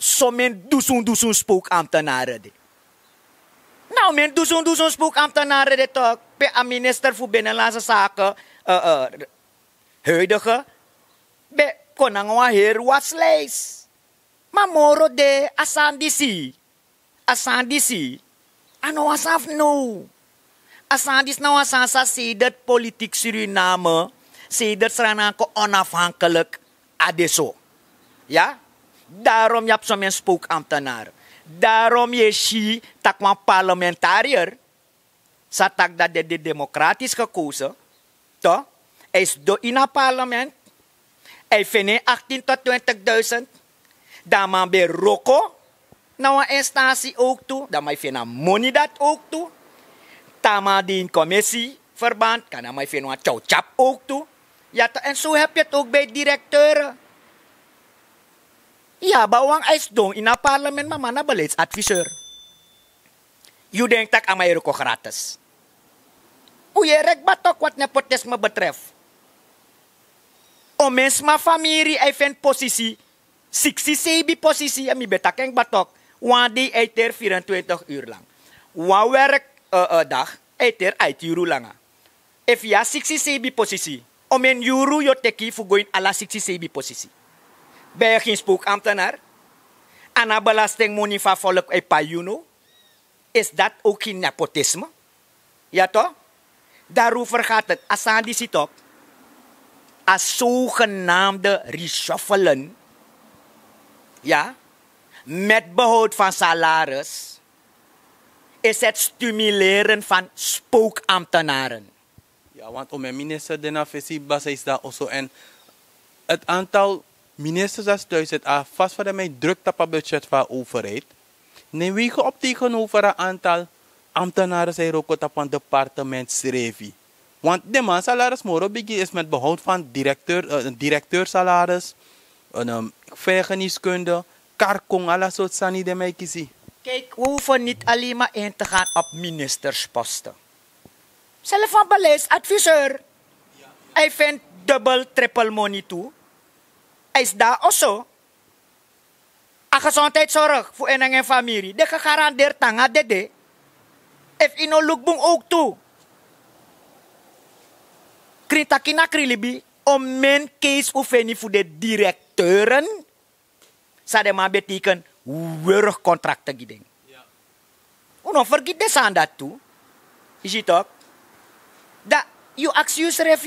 sommige dusun dusun spookambtenaren. Nou, men dusun dusun spookambtenaren de toch Bij minister voor Binnenlandse Zaken, uh, uh, huidige, bij wa heer was lees. Maar moro de asandisi, asandisi, ano asaf no. Asandis nou asansa sedert politiek Suriname, sedert Suriname onafhankelijk adeso. Ja? Daarom je hebt zo'n spookambtenaar. Daarom je ziet dat een parlementariër, dat de, de democratisch gekozen, toch? Hij is door in het parlement. Hij vindt 18 tot 20.000. Dan man Rocco naar een instantie ook toe. Dan man vindt money dat ook toe. Dan man die een commissie verband. Dan man vindt een chap ook toe. Ja, en zo heb je het ook bij directeuren. Iya bawang ais dong ina mama ma mana beleid adviseur. You denkt tak ama ko gratis. Uyerek batok wat na potes me betref. omes ma famiri event posisi. Siksi sebi posisi ami betak eng batok. wadi eter eiter 24 uur lang. Wawerek uh, eh, uh, eh, dag eter uit uur lang. Ya siksi sebi posisi. omen yuru yoteki fugoin ala siksi sebi posisi. Ben je geen spookambtenaar? En belastingmoney van volk e Payuno? Is dat ook geen nepotisme? Ja toch? Daarover gaat het. Asandi zit Als zogenaamde reshuffelen. Ja? Met behoud van salaris. Is het stimuleren van spookambtenaren. Ja, want om een minister de is dat zo En het aantal Ministers als DZA vast voor de mij druk het budget van overheid. Neem wegen op tegenover een aantal ambtenaren zijn ook op departement Want de man salaris is met behoud van directeur, een eh, directeur directeursalaris, een um, ehm, vergeniskunde, karkong, alles soort niet de mij Kijk, we hoeven niet alleen maar in te gaan op ministersposten. Zelf van adviseur. Hij vindt dubbel, triple money toe is daar also. A gezondheidszorg voor een en familie. De gegarandeerd tanga dede. If ino lukbung ook toe. kina krilibi. Om men case oefeni voor de directeuren. Sade ma beteken. Wurig contracten giding. Ja. Uno vergiet de aan dat toe. Is het ook? Dat je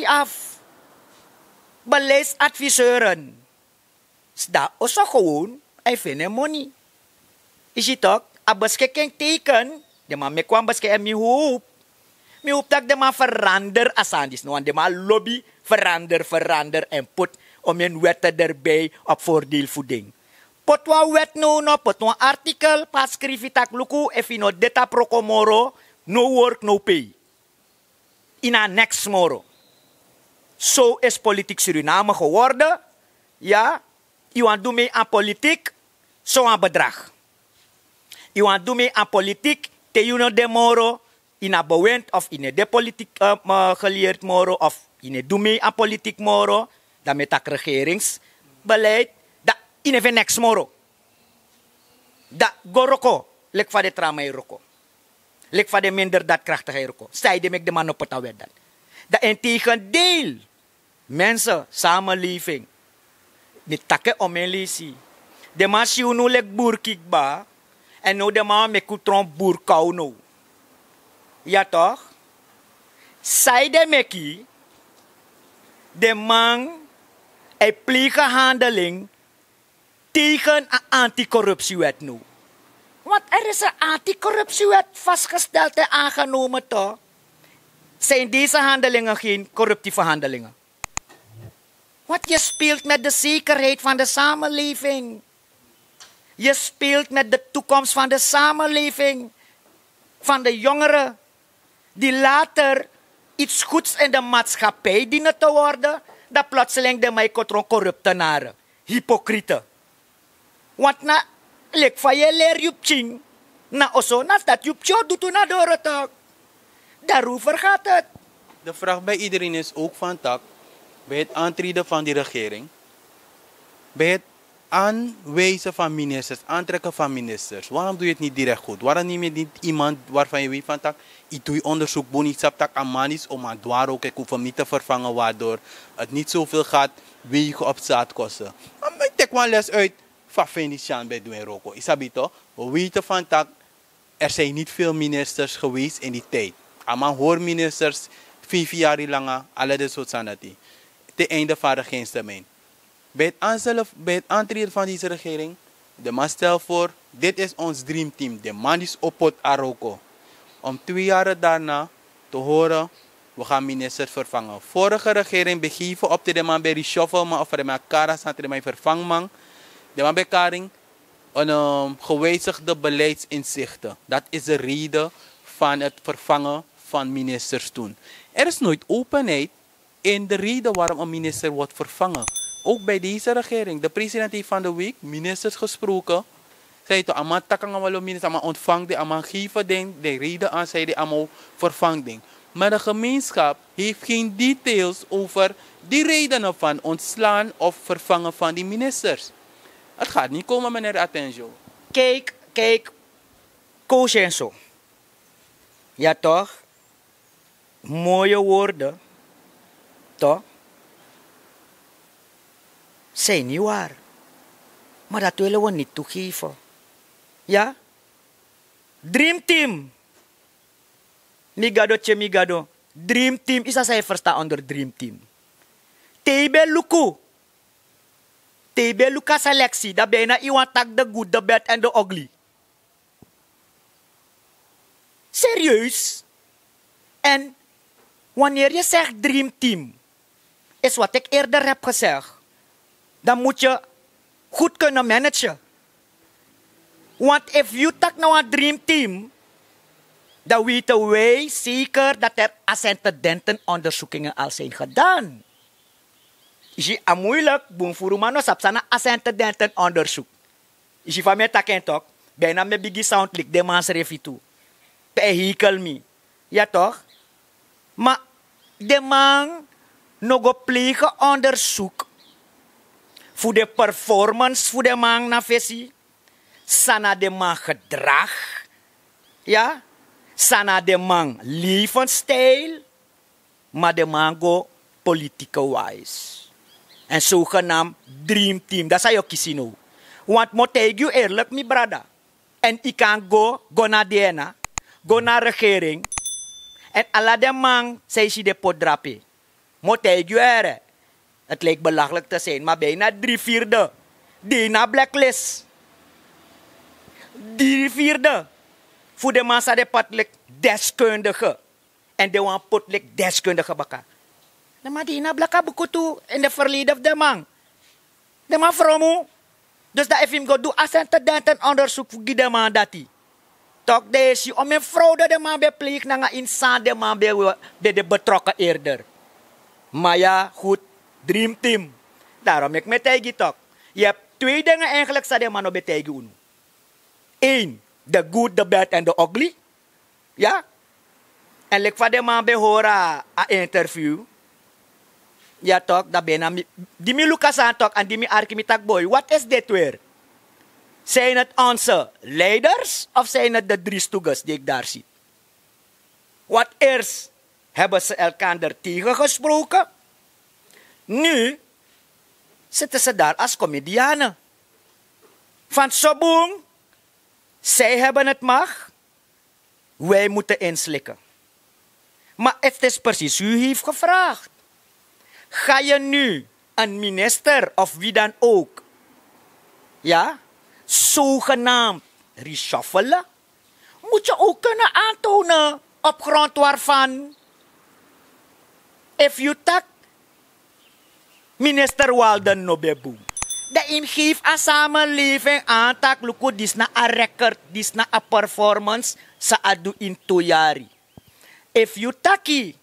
af beleidsadviseuren dat is gewoon, hij vindt money. Is het ook? Abas keken teken, de ma me kwam en mi hoop. Mi hoop dat de ma verander asandis. Nou, de ma lobby, verander, verander en put om een wetten erbij op voordeel voeding. Pot wan wet no no, pot wan artikel, pas skrivitak luku, efino data prokomoro, no nou work, no pay. ina next moro. Zo so is politiek Suriname geworden. Ja, je aan mee aan politiek, zo aan bedrag. Je aan mee aan politiek, te je de moro, in een bewind of in de politiek uh, geleerd moro, of in een doet aan politiek moro, dan met dat regeringsbeleid, dat in even niks moro. Dat goroko, lek van de tramai roko. Lek van de minder dat krachtige roko. Zijde de man op het dat. Dat in tegendeel, mensen, samenleving, mi take omelisi. Dema si unu lek burkik ba. En nou dema me kutron burkau nou. Ja toch? Zij de meki. De man. Een plige handeling. Tegen een anticorruptiewet nu. Want er is een anticorruptiewet vastgesteld en aangenomen toch? Zijn deze handelingen geen corruptieve handelingen? Want je speelt met de zekerheid van de samenleving. Je speelt met de toekomst van de samenleving. Van de jongeren. Die later iets goeds in de maatschappij dienen te worden. Dat plotseling de corrupte corruptenaren. Hypocrieten. Want na lek van je leer je Na oso na dat je doet na door Daarover gaat het. De vraag bij iedereen is ook van tak bij het aantreden van die regering, bij het aanwijzen van ministers, aantrekken van ministers. Waarom doe je het niet direct goed? Waarom neem je niet iemand waarvan je weet van tak, ik doe onderzoek, bonus, tak amanis, om aan dwar ook, ik hoef hem niet te vervangen, waardoor het niet zoveel gaat wegen op kosten. Maar ik trek wel les uit van Venetiaan bij ik Roko. Isabito, we weten van tak, er zijn niet veel ministers geweest in die tijd. Maar hoor ministers, vijf jaar lang, alle de soort die. De einde van de regeringstermijn. Bij het, aanzelf, bij het aantreden van deze regering, de man stelt voor, dit is ons dreamteam, de man is op het Aroko. Om twee jaren daarna te horen, we gaan minister vervangen. Vorige regering begeven op de man bij reshuffle, maar of de man karas de man vervangman. De man bij karing, een um, gewijzigde beleidsinzichten. Dat is de reden van het vervangen van ministers toen. Er is nooit openheid in de reden waarom een minister wordt vervangen. Ook bij deze regering. De president heeft van de week ministers gesproken. Zei to amat takangawalo minister, amat ontvang die, amat geven ding, de reden aan zei die, amat vervang ding. Maar de gemeenschap heeft geen details over die redenen van ontslaan of vervangen van die ministers. Het gaat niet komen, meneer Atenjo. Kijk, kijk, Koos en zo. Ja toch? Mooie woorden Kristo, sen war. are. Maratu elawan ni tu hifo. Ya? Dream team. Migado che migado. Dream team. Isa saya first ta under dream team. Tebe luku. Tebe luka seleksi. Da bena iwan tag the good, the bad and the ugly. serius En wanneer je zegt dream team. is wat ik eerder heb gezegd. Dan moet je goed kunnen managen. Want if you tak nou een dream team, dan weten wij zeker dat er ascendentenonderzoekingen al zijn gedaan. Is het moeilijk, boem voor mano sapsana onderzoek. Is je van mij takken toch? Bijna me biggie sound lik de man toe. Pehikel me. Ja toch? Maar de man nog een plegen onderzoek voor de performance voor de man na vesi, sana de man gedrag, ja, sana de man levensstijl, maar de man go politieke wise. En zogenaamd dream team, dat zou je kiezen nu. Want moet ik je eerlijk, mijn brada. En ik kan go, go naar DNA, go naar regering. En alle de man, zijn ze de podrape moteljuweren. Het leek belachelijk te zijn, maar bijna drie vierde. dina blacklist. Drie vierde. Voor de massa de patlik deskundige. En de wan potlik deskundige baka. De ma die na blaka bukutu in de verleden de man. De man vromu. Dus dat even go do ascendenten onderzoek voor die man dat die. Toch deze, om een fraude de man bepleegt, dan een insane de man be de betrokken eerder. Maya Goed Dream Team. Daarom ik met tegen toch. Je hebt twee dingen eigenlijk die man op tegen Eén, the good, the bad and the ugly. Ja? En ik van de man behora a interview. Ja toch, dat ben ik. Die Lucas aan toch en die mi Archimitak boy. Wat is dit weer? Zijn het onze leiders of zijn het de drie stoegers die ik daar zie? Wat eerst hebben ze elkaar tegengesproken? Nu zitten ze daar als comedianen. Van Sobong zij hebben het mag wij moeten inslikken. Maar het is precies, u heeft gevraagd. Ga je nu een minister of wie dan ook, ja, zogenaamd reshuffelen? Moet je ook kunnen aantonen op grond waarvan If you tak, Minister Walden Da Daarin geeft een samenleving aantak, luku dis na a record, dis na a performance, sa adu in yari. If you taki,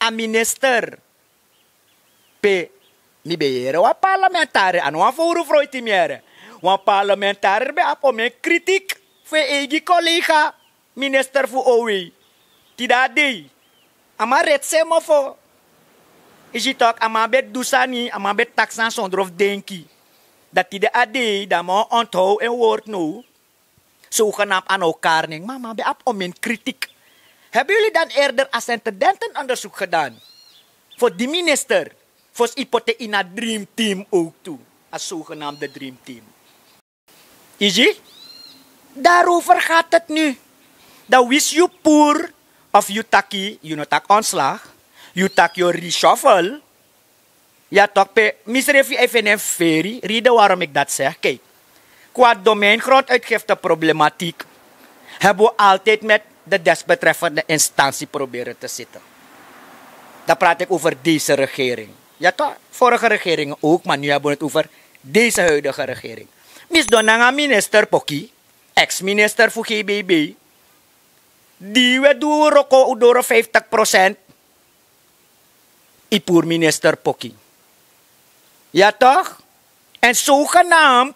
a minister, pe, mi beere wa parlementare, anu wa fowru froitimiere. Wa be apo men kritik, fe egi collega, minister fu owi. Tidak di. Ama fo. Is het ook amabet dusani, amabet taxan zonder of denki. Dat die de ade, dat mo onthoud en woord nu. Zogenaamd aan elkaar maar Mama, be op om mijn kritiek. Hebben jullie dan eerder ascendentenonderzoek gedaan? Voor die minister. Voor hypothe in het dream team ook toe. Als zogenaamde dream team. Is je Daarover gaat het nu. Dat wist je poer of je takkie, je notak ontslag you take your reshuffle. Ja toch, misref je even een ferry. Reden waarom ik dat zeg. Kijk, qua domein problematiek, hebben we altijd met de desbetreffende instantie proberen te zitten. Dan praat ik over deze regering. Ja toch, vorige regeringen ook, maar nu hebben we het over deze huidige regering. Misdonanga minister Poki, ex-minister van GBB, die we doen door 50% Ipoer minister Poki. Ja toch? En zogenaamd,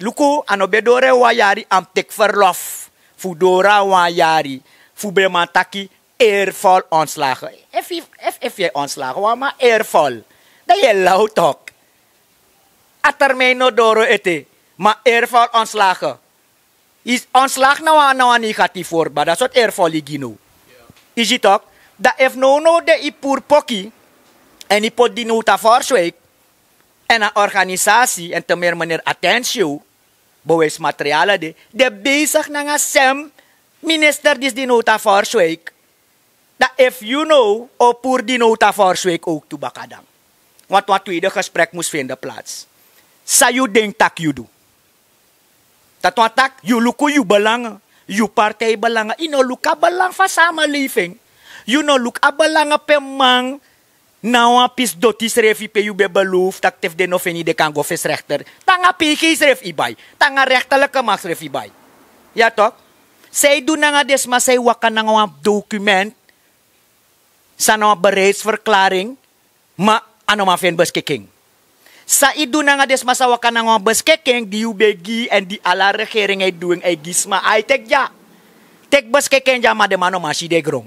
Luko anobedore wayari amtek verlof. Fudora wayari. Fubemataki eervol ontslagen. If je ontslagen, maar eervol. Dat je lauw toch. no doro ete. Maar eervol ontslagen. Is ontslag nou nou negatief voor, maar dat soort eervol eervol ligino. Is het toch? Dat heeft nono no de ipoer poki. En die pot die en een organisatie, en te meer meneer Attentio, bewijsmaterialen die, de bezig naar sem minister die die nota Forswijk. Dat if you know, opoer die nota Forswijk ook to bakadang. Want wat tweede gesprek moest vinden plaats. Sayu ding tak you do. Dat wat tak, you luku you belangen. You partij belangen. You no luka belang samenleving. You no luka belangen pemang. Nawa pis doti sref i peyu be belouf tak tef de nofeni de kango fes rechter. Tanga piki sref ibai. Tanga rekta leka mak sref ibai. Ya tok? Say do nga desma say wakan na nga document sa nga for verklaring ma ano ma fen keking. Sa idu na nga desma sa wakan na nga keking di ubegi and di ala regering ay e duwing ay e gisma ay tek ja. Tek bas keking ja ma de mano masi de grong.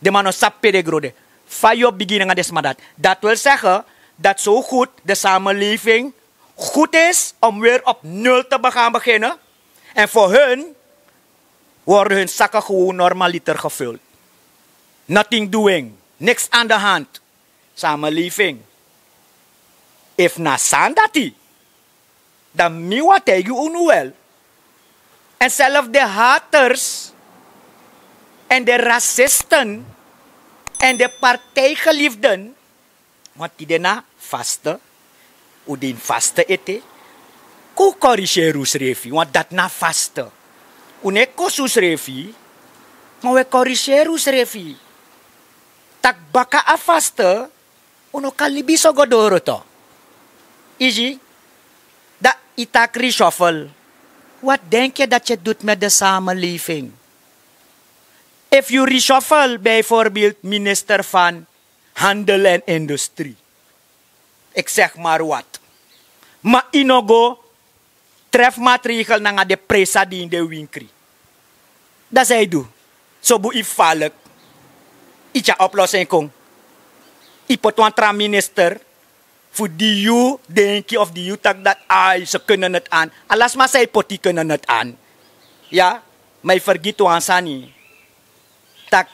De mano sappe de grode. van je des maand. Dat wil zeggen dat zo goed de samenleving goed is om weer op nul te gaan beginnen. En voor hun worden hun zakken gewoon normaliter gevuld. Nothing doing. Niks aan de hand. Samenleving. If na sandati. Dan miwa tegen unuel. En zelfs de haters en de racisten En de partijgeliefden, want die daarna na hoe die faster eten, ku corrigeerus revi, want dat na faster, uneko sus refi maar kori corrigeerus revi. Tak baka a faster uno kalibiso godoro to. Iji, dat itakri shuffle, Wat denk je dat je doet met de if you reshuffle before build minister fund, handel and industry. Exact maruat. Ma inogo tref matrikel na nga de presa di de winkri. Da sa idu. So bu ifalek. Icha oplosen kong. Ipotuan tra minister. fu di you denki of di you tak dat ay ze kunnen net an, Alas maar poti kunnen an. Ya, Ja, mij vergiet sani tak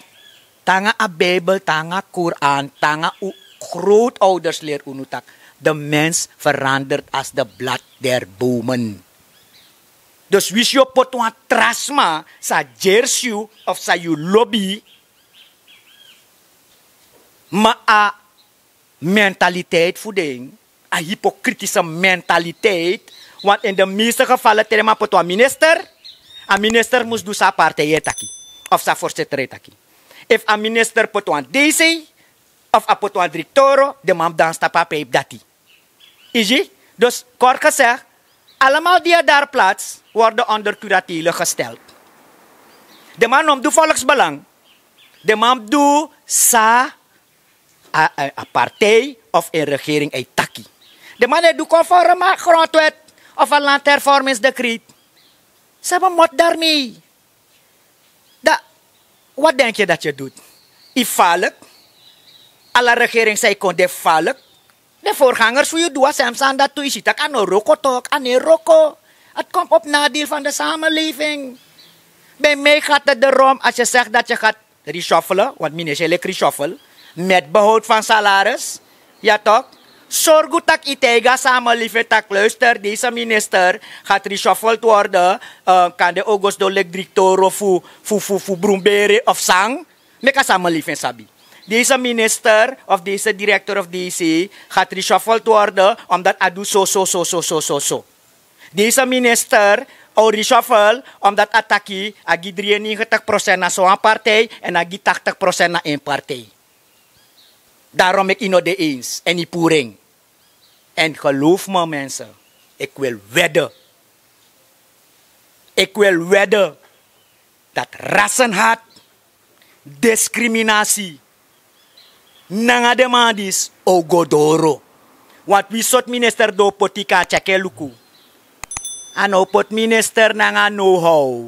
tanga a Bebel, tanga Quran, tanga grootouders leer unu unutak the mens verandert as the blood der bomen. Dus wist je pot trasma sa jersey of sa you lobby Ma a mentaliteit fuding, a hypocritische mentaliteit, want in de meeste gevallen terma pot minister, a minister moest dus sa taki. of sa voorzitter taki. If a minister put on DC of a put on directoro, de mam dan stapa peep dati. Iji? Dus kort gezegd, allemaal die daar plaats worden onder curatiele gesteld. De man om de volksbelang. De man doet sa a, a, a, partij of een regering een taki. De man doet conform grondwet of een landhervormingsdecreet. Ze hebben mot daarmee. Wat denk je dat je doet? Ifalek. Alle regering zei kon de valk. De voorgangers voor je doen, Sam dat toe. Je ziet dat aan een roko een roko. Het komt op nadeel van de samenleving. Bij mij gaat het erom als je zegt dat je gaat reshuffelen, want ministerieel reshuffelen, met behoud van salaris. Ja toch? dat Itega samen Livetak Luister, deze minister gaat reshuffled worden. Uh, kan de August Dolek Driktoro fu, fu, fu, Brumbere of Sang. Meka samen Sabi. Deze minister of deze directeur of DC gaat reshuffled worden omdat Adu zo, zo, zo, zo, zo, zo, zo. Deze minister of oh, reshuffle omdat Ataki agi 93% na zo'n partij en agi 80% na één partij. Daarom ik ino de eens en ipuring. poering. En geloof me mensen, ik wil wedden. Ik wil wedden dat rassenhaat, discriminatie, nanga demandis ogodoro. Want wie soort minister do potika En En op pot minister nanga know-how.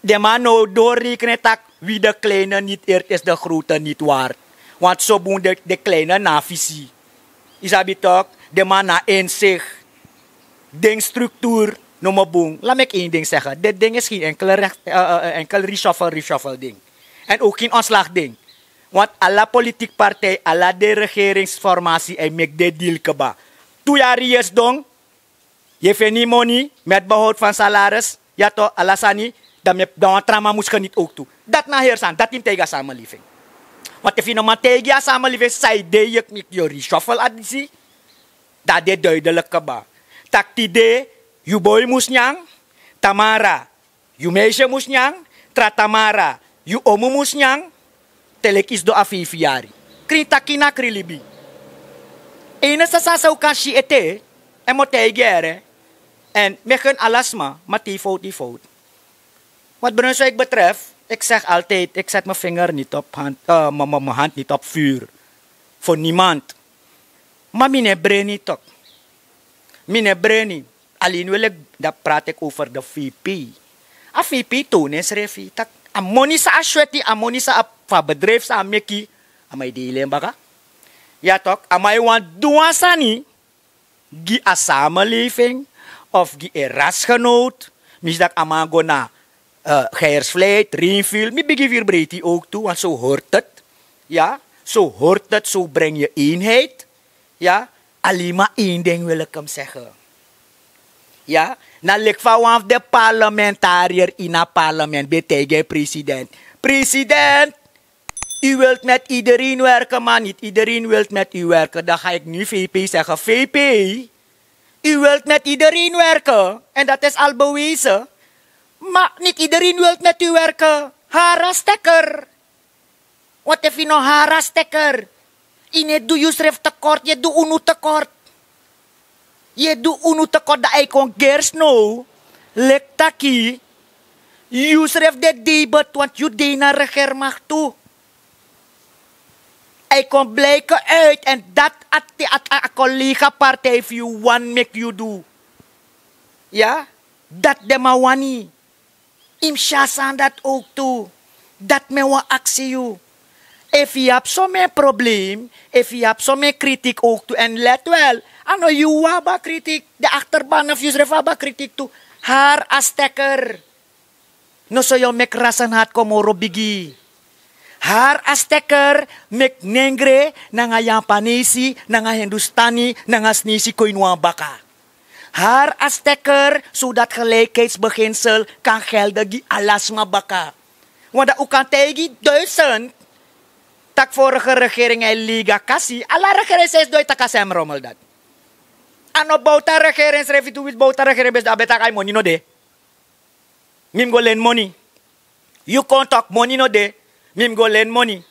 De man doorrekenen tak wie de kleine niet eert is de grote niet waard. Want zo boen de, de kleine na visie. Isabi toch, de man na zich Ding structuur, noem maar boen. Laat me één ding zeggen. Dit ding is geen enkel, recht, eh, eh, eh, enkel reshuffle, reshuffle ding. En ook geen ontslag ding. Want alle politiek partij, alle de regeringsformatie, en make de deal keba. Twee jaar is dong. Je vindt niet money met behoud van salaris. Ja toch, alasani. Dan, dan trama moest je niet ook toe. Dat na heersan, dat in tegen samenleving. Want if je een Matega samenleving zijde, je met je reshuffle adisi, dat is duidelijk kaba. Tak tide, je boy moest nyang, Tamara, je meisje moest nyang, Tratamara, je omu moest nyang, telek is do afifiari. Kring krilibi. Ene sa sasaukan si ete, en motegere, en megen alasma, mati fout die fout. Wat Brunswijk betreft, ik zeg altijd, ik zet mijn vinger niet op hand, uh, mijn hand niet op vuur. Voor niemand. Maar mijn brein niet op, Mijn brein niet. Alleen wil ik, dat praat ik over de VP. A ah, VP is refi. Tak, amoni sa asweti, ah, a sa a, ah, fa bedrijf sa meki. Amai dilemma baka. Ja toch, amai want doen ni, Gi a samenleving of gi een rasgenoot. Misdak go na uh, eh, Geiersvleit, Rienviel, met begevier breed ook toe, want zo hoort het. Ja, zo hoort het, zo breng je eenheid. Ja, alleen maar één ding wil ik hem zeggen. Ja, na nou, lek van de parlementariër in het parlement, betekent president. President, u wilt met iedereen werken, maar niet iedereen wilt met u werken. Dan ga ik nu VP zeggen. VP, u wilt met iedereen werken. En dat is al bewezen. Maar niet iedereen wil met u werken. Harastekker. Wat if you know harastekker? Ine doe je schrift tekort, je doet unu tekort. Je doet unu tekort dat ik kon gersno. Lek taki. Je schrift de debat, want je deed naar mag toe. Ik kon blijken uit en dat at de collega partij if you want make you do. Ja? Dat de mawani. imchassant dat ook Dat me wa you. If have so many problem, if je hebt zo'n kritiek ook toe, and let well, ano you waba the actor ban of je waba critic tu? Har astaker, No so yo mek rasan hat moro bigi. Har asteker mek nengre nanga panisi, nanga hindustani, nanga snisi koinwa baka. Har sudah sudat gelekes behensel kang geldegi alas mabaka. Wada ukan tegi dosen Tak for regering en liga kasi. ala regering says doi takasem rommel dat. Ano bauta regering srevitu wit bauta regering bes abetak ay money no de. Mim go len money. You can't talk money no de. Mim go len money.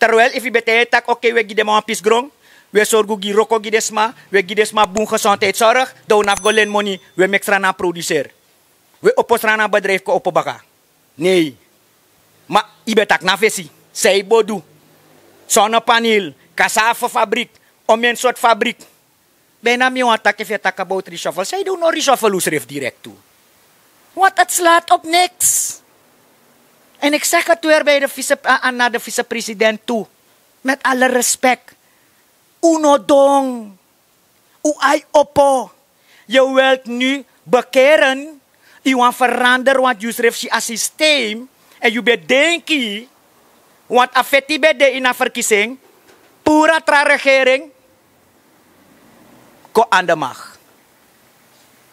Terwel ifi bete tak oke okay, we gide mo pisgrong. we zorgen gi roko gi desma we gi desma bun gezondheidszorg do naf golen money we na producer we oposrana bedrijf ko opobaka nee ma ibetak na vesi sei bodu panil kasafa fabriek omien een soort fabriek bijna mi attack if attack about reshuffle zij doen no reshuffle hoe direct toe wat het slaat op niks en ik zeg het weer bij de vice, eh, aan naar de vicepresident toe met alle respect Uno U ai opo. Je wilt nu bekeren. Je wilt veranderen, wat je schrijft je systeem. En je bedenkt, want afetti bede in een verkiezing, pura tra regering, ko aan de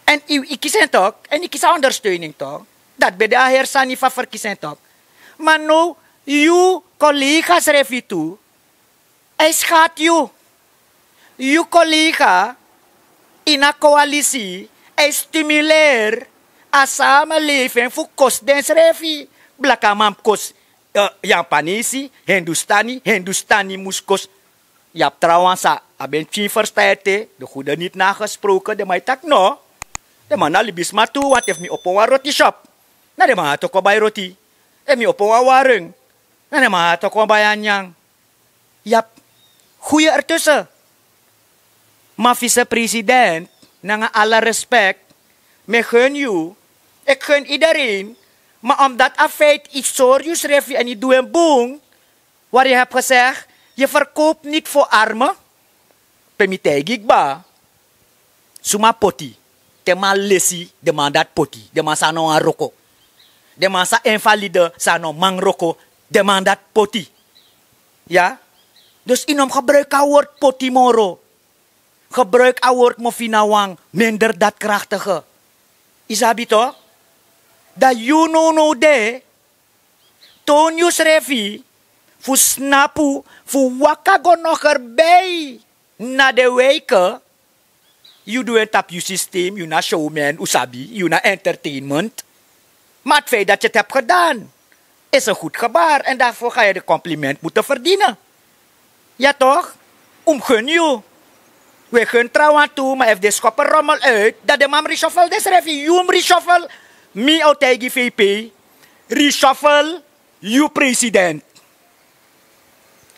En ik kies ook. en ik kies ondersteuning toch. Dat bij de van verkiezing toch. Maar nu, je collega's schrijft je toe. Hij schaadt je. Yukolika, liha koalisi e stimuler asama leven fu den refi blakamam kos uh, eh, yang panisi Hindustani Hindustani muskos yap trawansa aben first tete de nit na nagesproken de mai takno de mana libis matu wat ef mi opo wa roti shop na de mana toko bay roti e mi opo wa na de mana toko bayan yang, yap goeie artosa. Maar vicepresident, na alle respect, me gun you, ik gun iedereen, maar omdat een feit iets serieus refie en je doet een boom, waar je hebt gezegd, je verkoopt niet voor armen, permitteer ik ba. Suma poti, tema lesi, de dat poti, de sano a roko, dema sa invalide, sano mang roko, dema dat poti. Ja? Dus inom gebruik woord poti moro. Gebruik mofina wang, minder dat krachtige. Isabi toch? Da you no no de, tonius revi, fu snapu, fu wakago nog erbij. Na de weken, you do up your systeem, you na showman, usabi, you na entertainment. Maar het feit dat je het hebt gedaan, is een goed gebaar. En daarvoor ga je de compliment moeten verdienen. Ja toch? Om je. We gaan trouwen toe, maar als de schopper rommel uit, dat de mam reshuffle des review reshuffle, mi o tegen VP, reshuffle you president.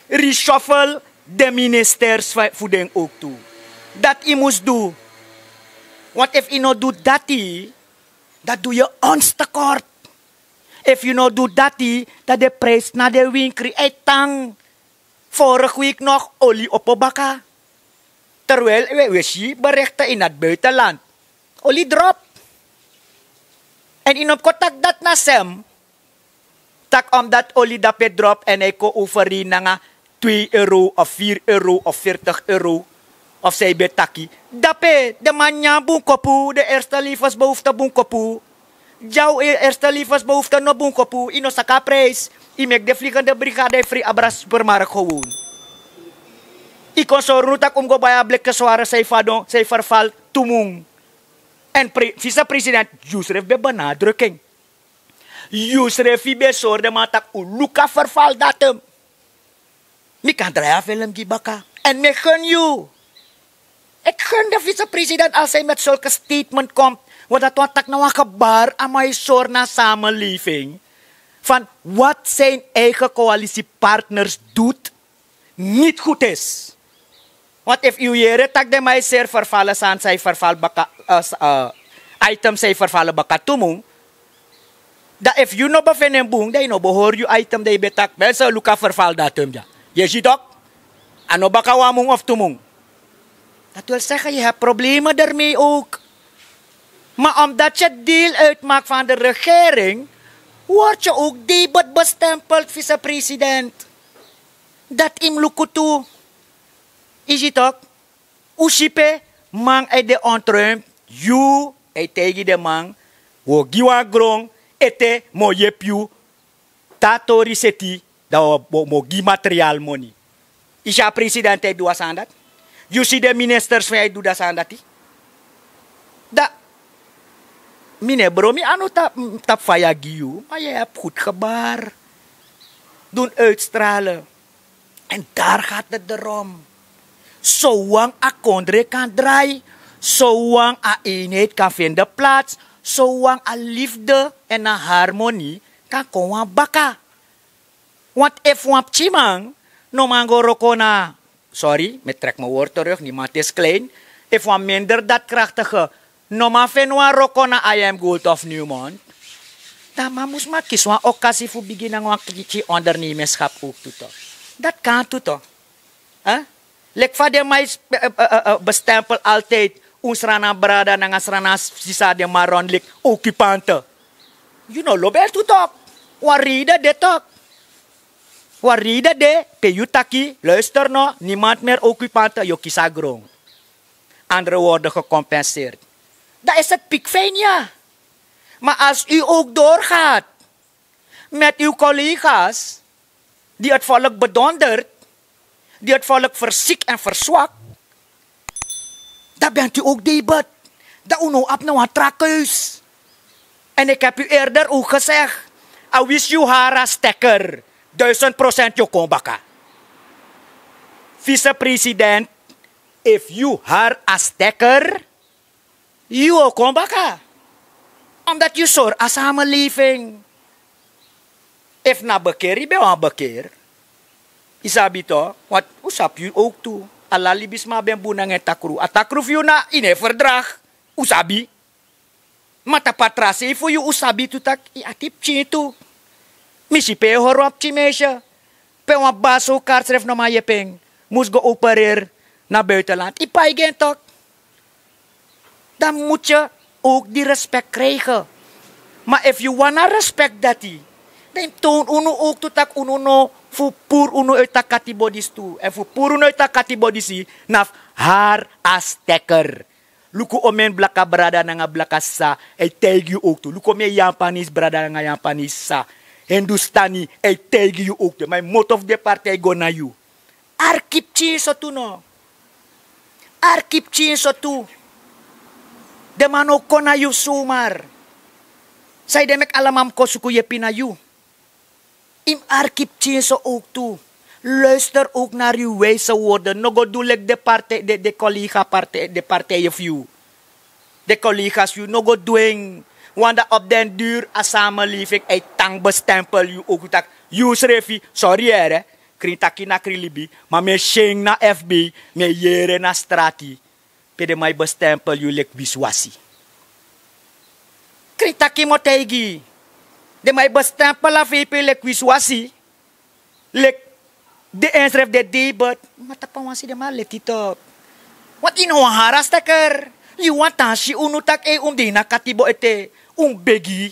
Reshuffle de ministers voor den ook toe. Dat je moet doen. Want if je no do dat, dat doe je ons tekort. If you no do dat, dat de prijs naar de winkel. Hey, tang. Vorige week nog olie op bakka terwijl we berichten in het buitenland. drop. En in kotak dat na sem. Tak omdat olie dat drop en ik overi na nga 2 euro of 4 euro of 40 euro. Of zij betaki. Dape, de manja bunkopu, de eerste levensbehoefte bunkopu. Jouw eh, eerste levensbehoefte no bunkopu. Ino saka prijs. Ik de vliegende brigade free abra supermarkt gewoon. Iko so runutak umgo bayablek kaswara sa ifado sa ifarfal tumung. En pre, visa president Yusref be benadrukking. Yusref be sorde matak luka verval datum. Mi kan draaien film gibaka. En me gun you. Ik gun de vice-president als hij met zulke statement komt. Want dat wat ik nou een gebaar aan mijn soort samenleving. Van wat zijn eigen coalitiepartners doet, niet goed is. Want if you hier it, tag de may sir vervallen saan say verval baka, uh, uh, item vervallen baka dat if you no bevind in boong, je no bohor je item je betak, bel luka verval datum ja. Je ziet ook. Ano baka wamong of tumung. Dat wil zeggen, je hebt problemen daarmee ook. Maar omdat je deel uitmaakt van de regering, wordt je ook diep bestempeld, vice-president. Dat im lukutu. Easy talk. Usipe mang ede de you e tegi de mang wo giwa grong ete mo yepiu tato riseti da wo mo gi material moni. Isha presidente dua sandat. You see the ministers fe duda sandati. Da mine bro mi ta anu tap tap faya giu, ma je put khabar dun eut uitstralen. En daar gaat het erom. Zolang a kondre kan draaien, zolang a eenheid kan vinden plaats, zolang a liefde en a harmonie kan komen baka. Want if wap chimang, no mango rokona. Sorry, met trek mijn woord terug, niemand is klein. If wap minder dat krachtige, no ma fenwa rokona I am gold of Newmont. Tama moest maar kiezen, want occasie voor beginnen een ondernemerschap ook toe. Dat kan toe. Huh? Lekvader uh, uh, uh, bestempel altijd Unsrana brada dengan serana sisa dia maron lik okupanta. You know Lobel to talk. Warida de detok, Warida de peyutaki luister no niemand meer okupanta yo kisagrong. Andere worden gecompenseerd. Dat is het pikveen ja. Maar als u ook doorgaat met uw collega's die het volk bedondert, die het volk verziekt en verzwakt, Dat bent u ook debat. Dat u nou op nou een trakkeus. En ik heb u eerder ook gezegd, wish you hara stekker, duizend procent kombaka. Vice-president, if you har a stekker, you kombaka. Omdat je zorgt aan samenleving. If na bekeer, je bent aan bekeer. Isabi to, what usap yu ook tu. Alali bisma bembuna nge takru. Atakru na ine verdrag. Usabi. Mata patrasi ifu yu usabi tu tak i atip chi tu. Misi pe horop chi mesha. Pe wa baso kartref no maye peng. Musgo operer na i Ipai gen tok. Dan mucha ook di respect krege ma if you wanna respect dati Then tun unu uno ook to tak uno no fu pur uno bodis tu En fu pur uno uita Naf haar astekker. Luku omen blaka brada nanga blaka sa. E tegi ook tu. Luku omen jampanis brada nga jampanis sa. Hindustani, e tegi you ook tu. My mot of the party go na you. Arkipchi so tu no. Arkipchi so tu. De mano kona you sumar. Sai demek alamam ko suku ye you. Im zo ook toe. Luister ook naar uw wijze woorden. Nogo doelek de, partij, de, de collega partij, de partij of u. De collega's you u. doing. Want op den duur als samenleving, een tang bestempel u ook. dat you schreef sorry hè. Krintaki na krilibi. Maar me sheng na FB, me jere na strati. Pede mij bestempel u lek biswasi. Krintaki motegi. damay bas tempa la fipi lek wisuasi le de ensref de di but matapang wasi dama lek tito wat ino haras taker si unu tak e um di nakatibo ete um begi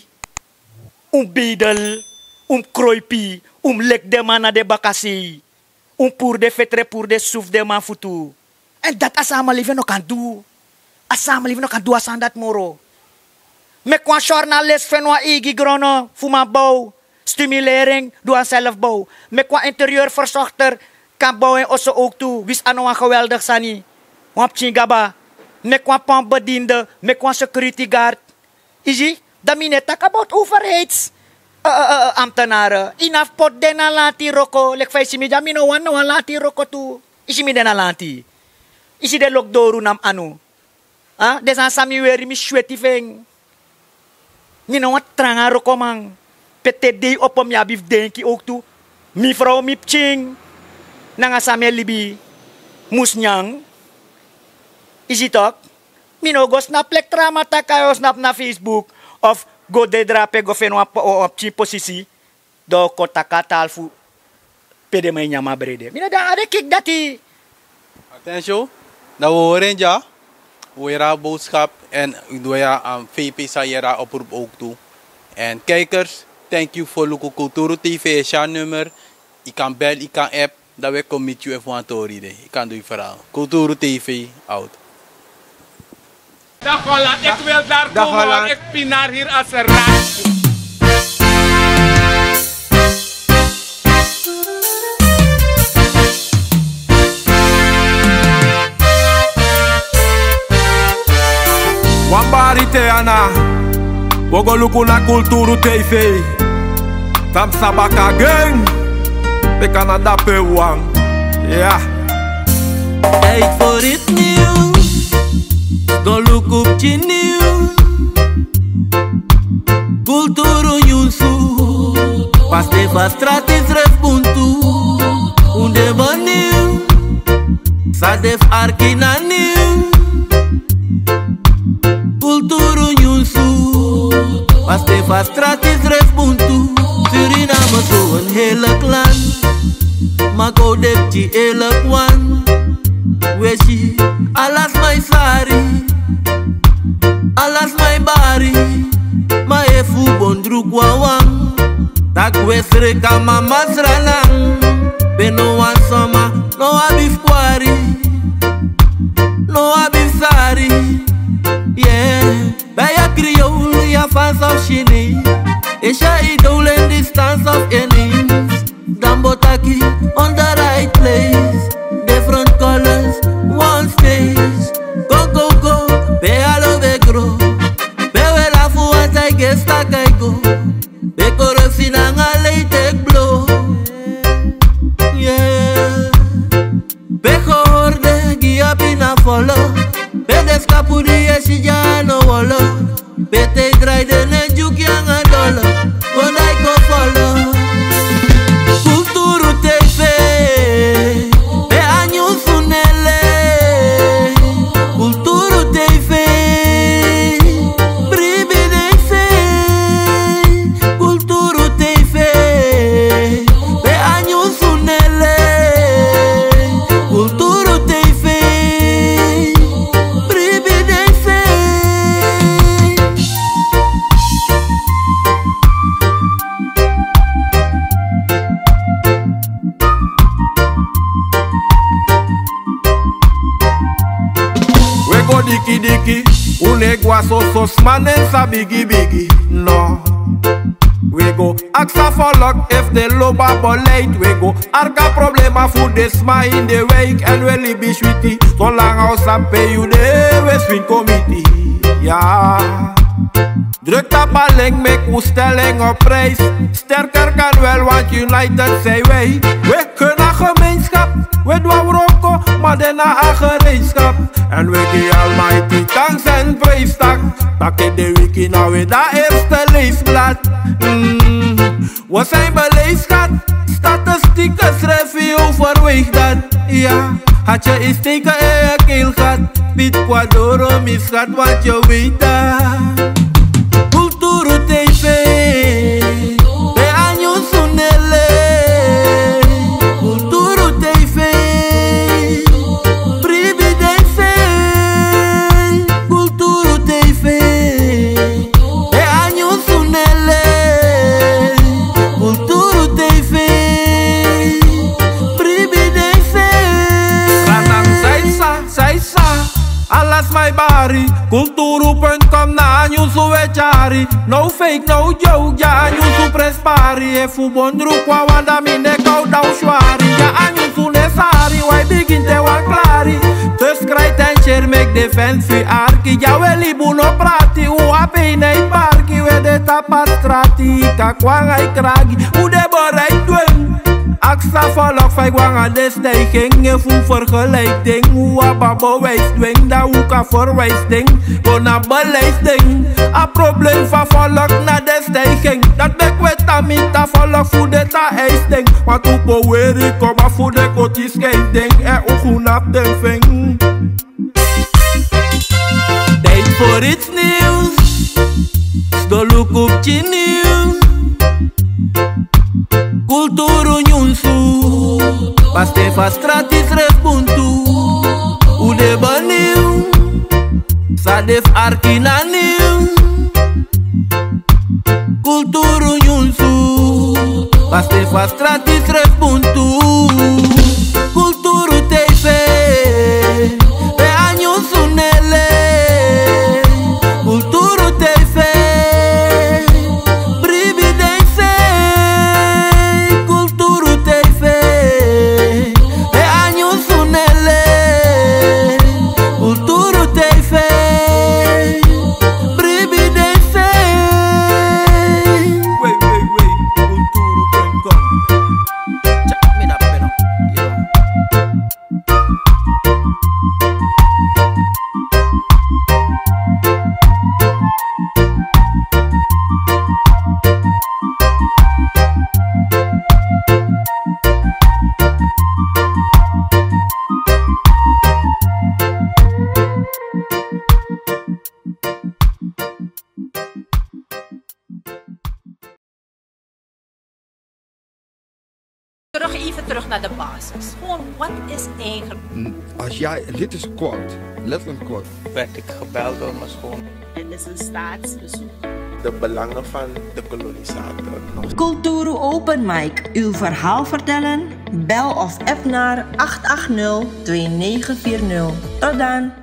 um bidel um kroipi um lek de mana de bakasi um pour de fetre pour de souf de ma futu and that asama live no kan do asama live no kan do asandat moro Me kwa journalist Fenwa Igi Grono, Fuma Bouw, Stimulering, doe zelf zelfbouw. Me kwa interieurverzorgter, kan bouwen osso ook toe. Wis aan geweldig sani. Wap chingaba. Me kwa pampbediende, me kwa security guard. Iji, dat mine tak about overheids. Uh, eh, uh, eh, uh, eh, ambtenaren. Inaf pot dena roko. Lek vijf simida mino wan wan nou lati roko tu. Isi mi dena Isi de lok doru nam anu. Ah, huh? desan sami weri mi shweti feng. You know what tranga rokomang. Pete day opom ya bif denki oktu. Mi fro mi pching. Nanga same libi. Musnyang. Isitok. Minogos na plektra mata kayo snap na Facebook of godedra pego fenwa apo o opchi posisi. Do kota kata alfu. Pede may nyama brede. da ada kick dati. Attention. wo orenja. Wera boodschap en ik doe aan VP Sayera oproep ook toe. En kijkers, thank you voor Luku Kulturu TV, is jouw nummer. kan bel, ik kan app, dat we komen met je even aan Ik kan doen verhaal. Kulturu TV, out. Dag Holland, ik wil daar komen, want ik ben hier als een raad. Ana Ogoluku na kulturu teifei Tam sabaka gang Pe Canada pe wang Yeah Take for it new Go look up new Culturu yunsu Paste fastratis răspuntu Unde vă niu Sadef archina new. Vaste vastratis res buntu Sirina masuan helak lan Mako depci elak wan Weshi alas my sari Alas my bari Ma efu bondru kwawang Tak wesre kama no Beno wasama no abif kwari No abif sari Yeah, beya kriol she fans of Shini Isha in the stance of Ennis Dambotaki on the right place Different colors, one stage Go, go, go, be all over grow Be well off once I get stuck I go Be corruption and I lay take blow Yeah Be horde, give up in a follow Be the scapuli, yeah, she jano wallow was so sus man and sa biggie biggie. No. We go ask her for luck if they low up late. We go arga problema of food smile in the wake and we live be sweetie. So long house I pay you the West Wind committee. Yeah. Druk op alleen make uw op prijs. Sterker kan wel, want United zijn wij. We kunnen gemeenschap, we doen roko, maar dan een gereedschap. En we die almighty thanks en praise tak. Tak in de wiki nou we dat eerste leesblad. Mm. We zijn beleefd, statistieken schrijven overweeg dat. Ja, had je iets tegen je keel gehad. Bied Quadoro misgaat, wat je weet dat. ti. pari Culturu pe întamna, nu su veciari No fake, no joke, ja nu su prespari E fu bondru cu awanda mine cau dau șoari Ja nu su nesari, wai bigin te wan clari Te scrai te cer make defense fi archi Ja we libu no prati, u apinei parchi We de tapat strati, ca cu ai craghi U de bărei Aksa for lock verlag vijfwangen de stijging Je voelt vergelijking Hoe ababo wijsdwing Dat hoe kan verwijsding Bona beleidsding A probleem for lock na de stijging Dat bek wet aan mij Dat verlag voelde dat eisding Want hoe beweer ik kom a voor de kotis ding En ook hoe nap de ving Date for iets nieuws Stoluk op je nieuws un su Paste fastratis repuntu Ude baniu Sadef arkinaniu Kulturu nyunsu Paste fastratis Als jij, dit is quote, letterlijk quote. Werd ik gebeld door mijn schoon. Het is een staatsbezoek. De belangen van de kolonisator. Cultuur Open Mic. Uw verhaal vertellen? Bel of app naar 880-2940. Tot dan!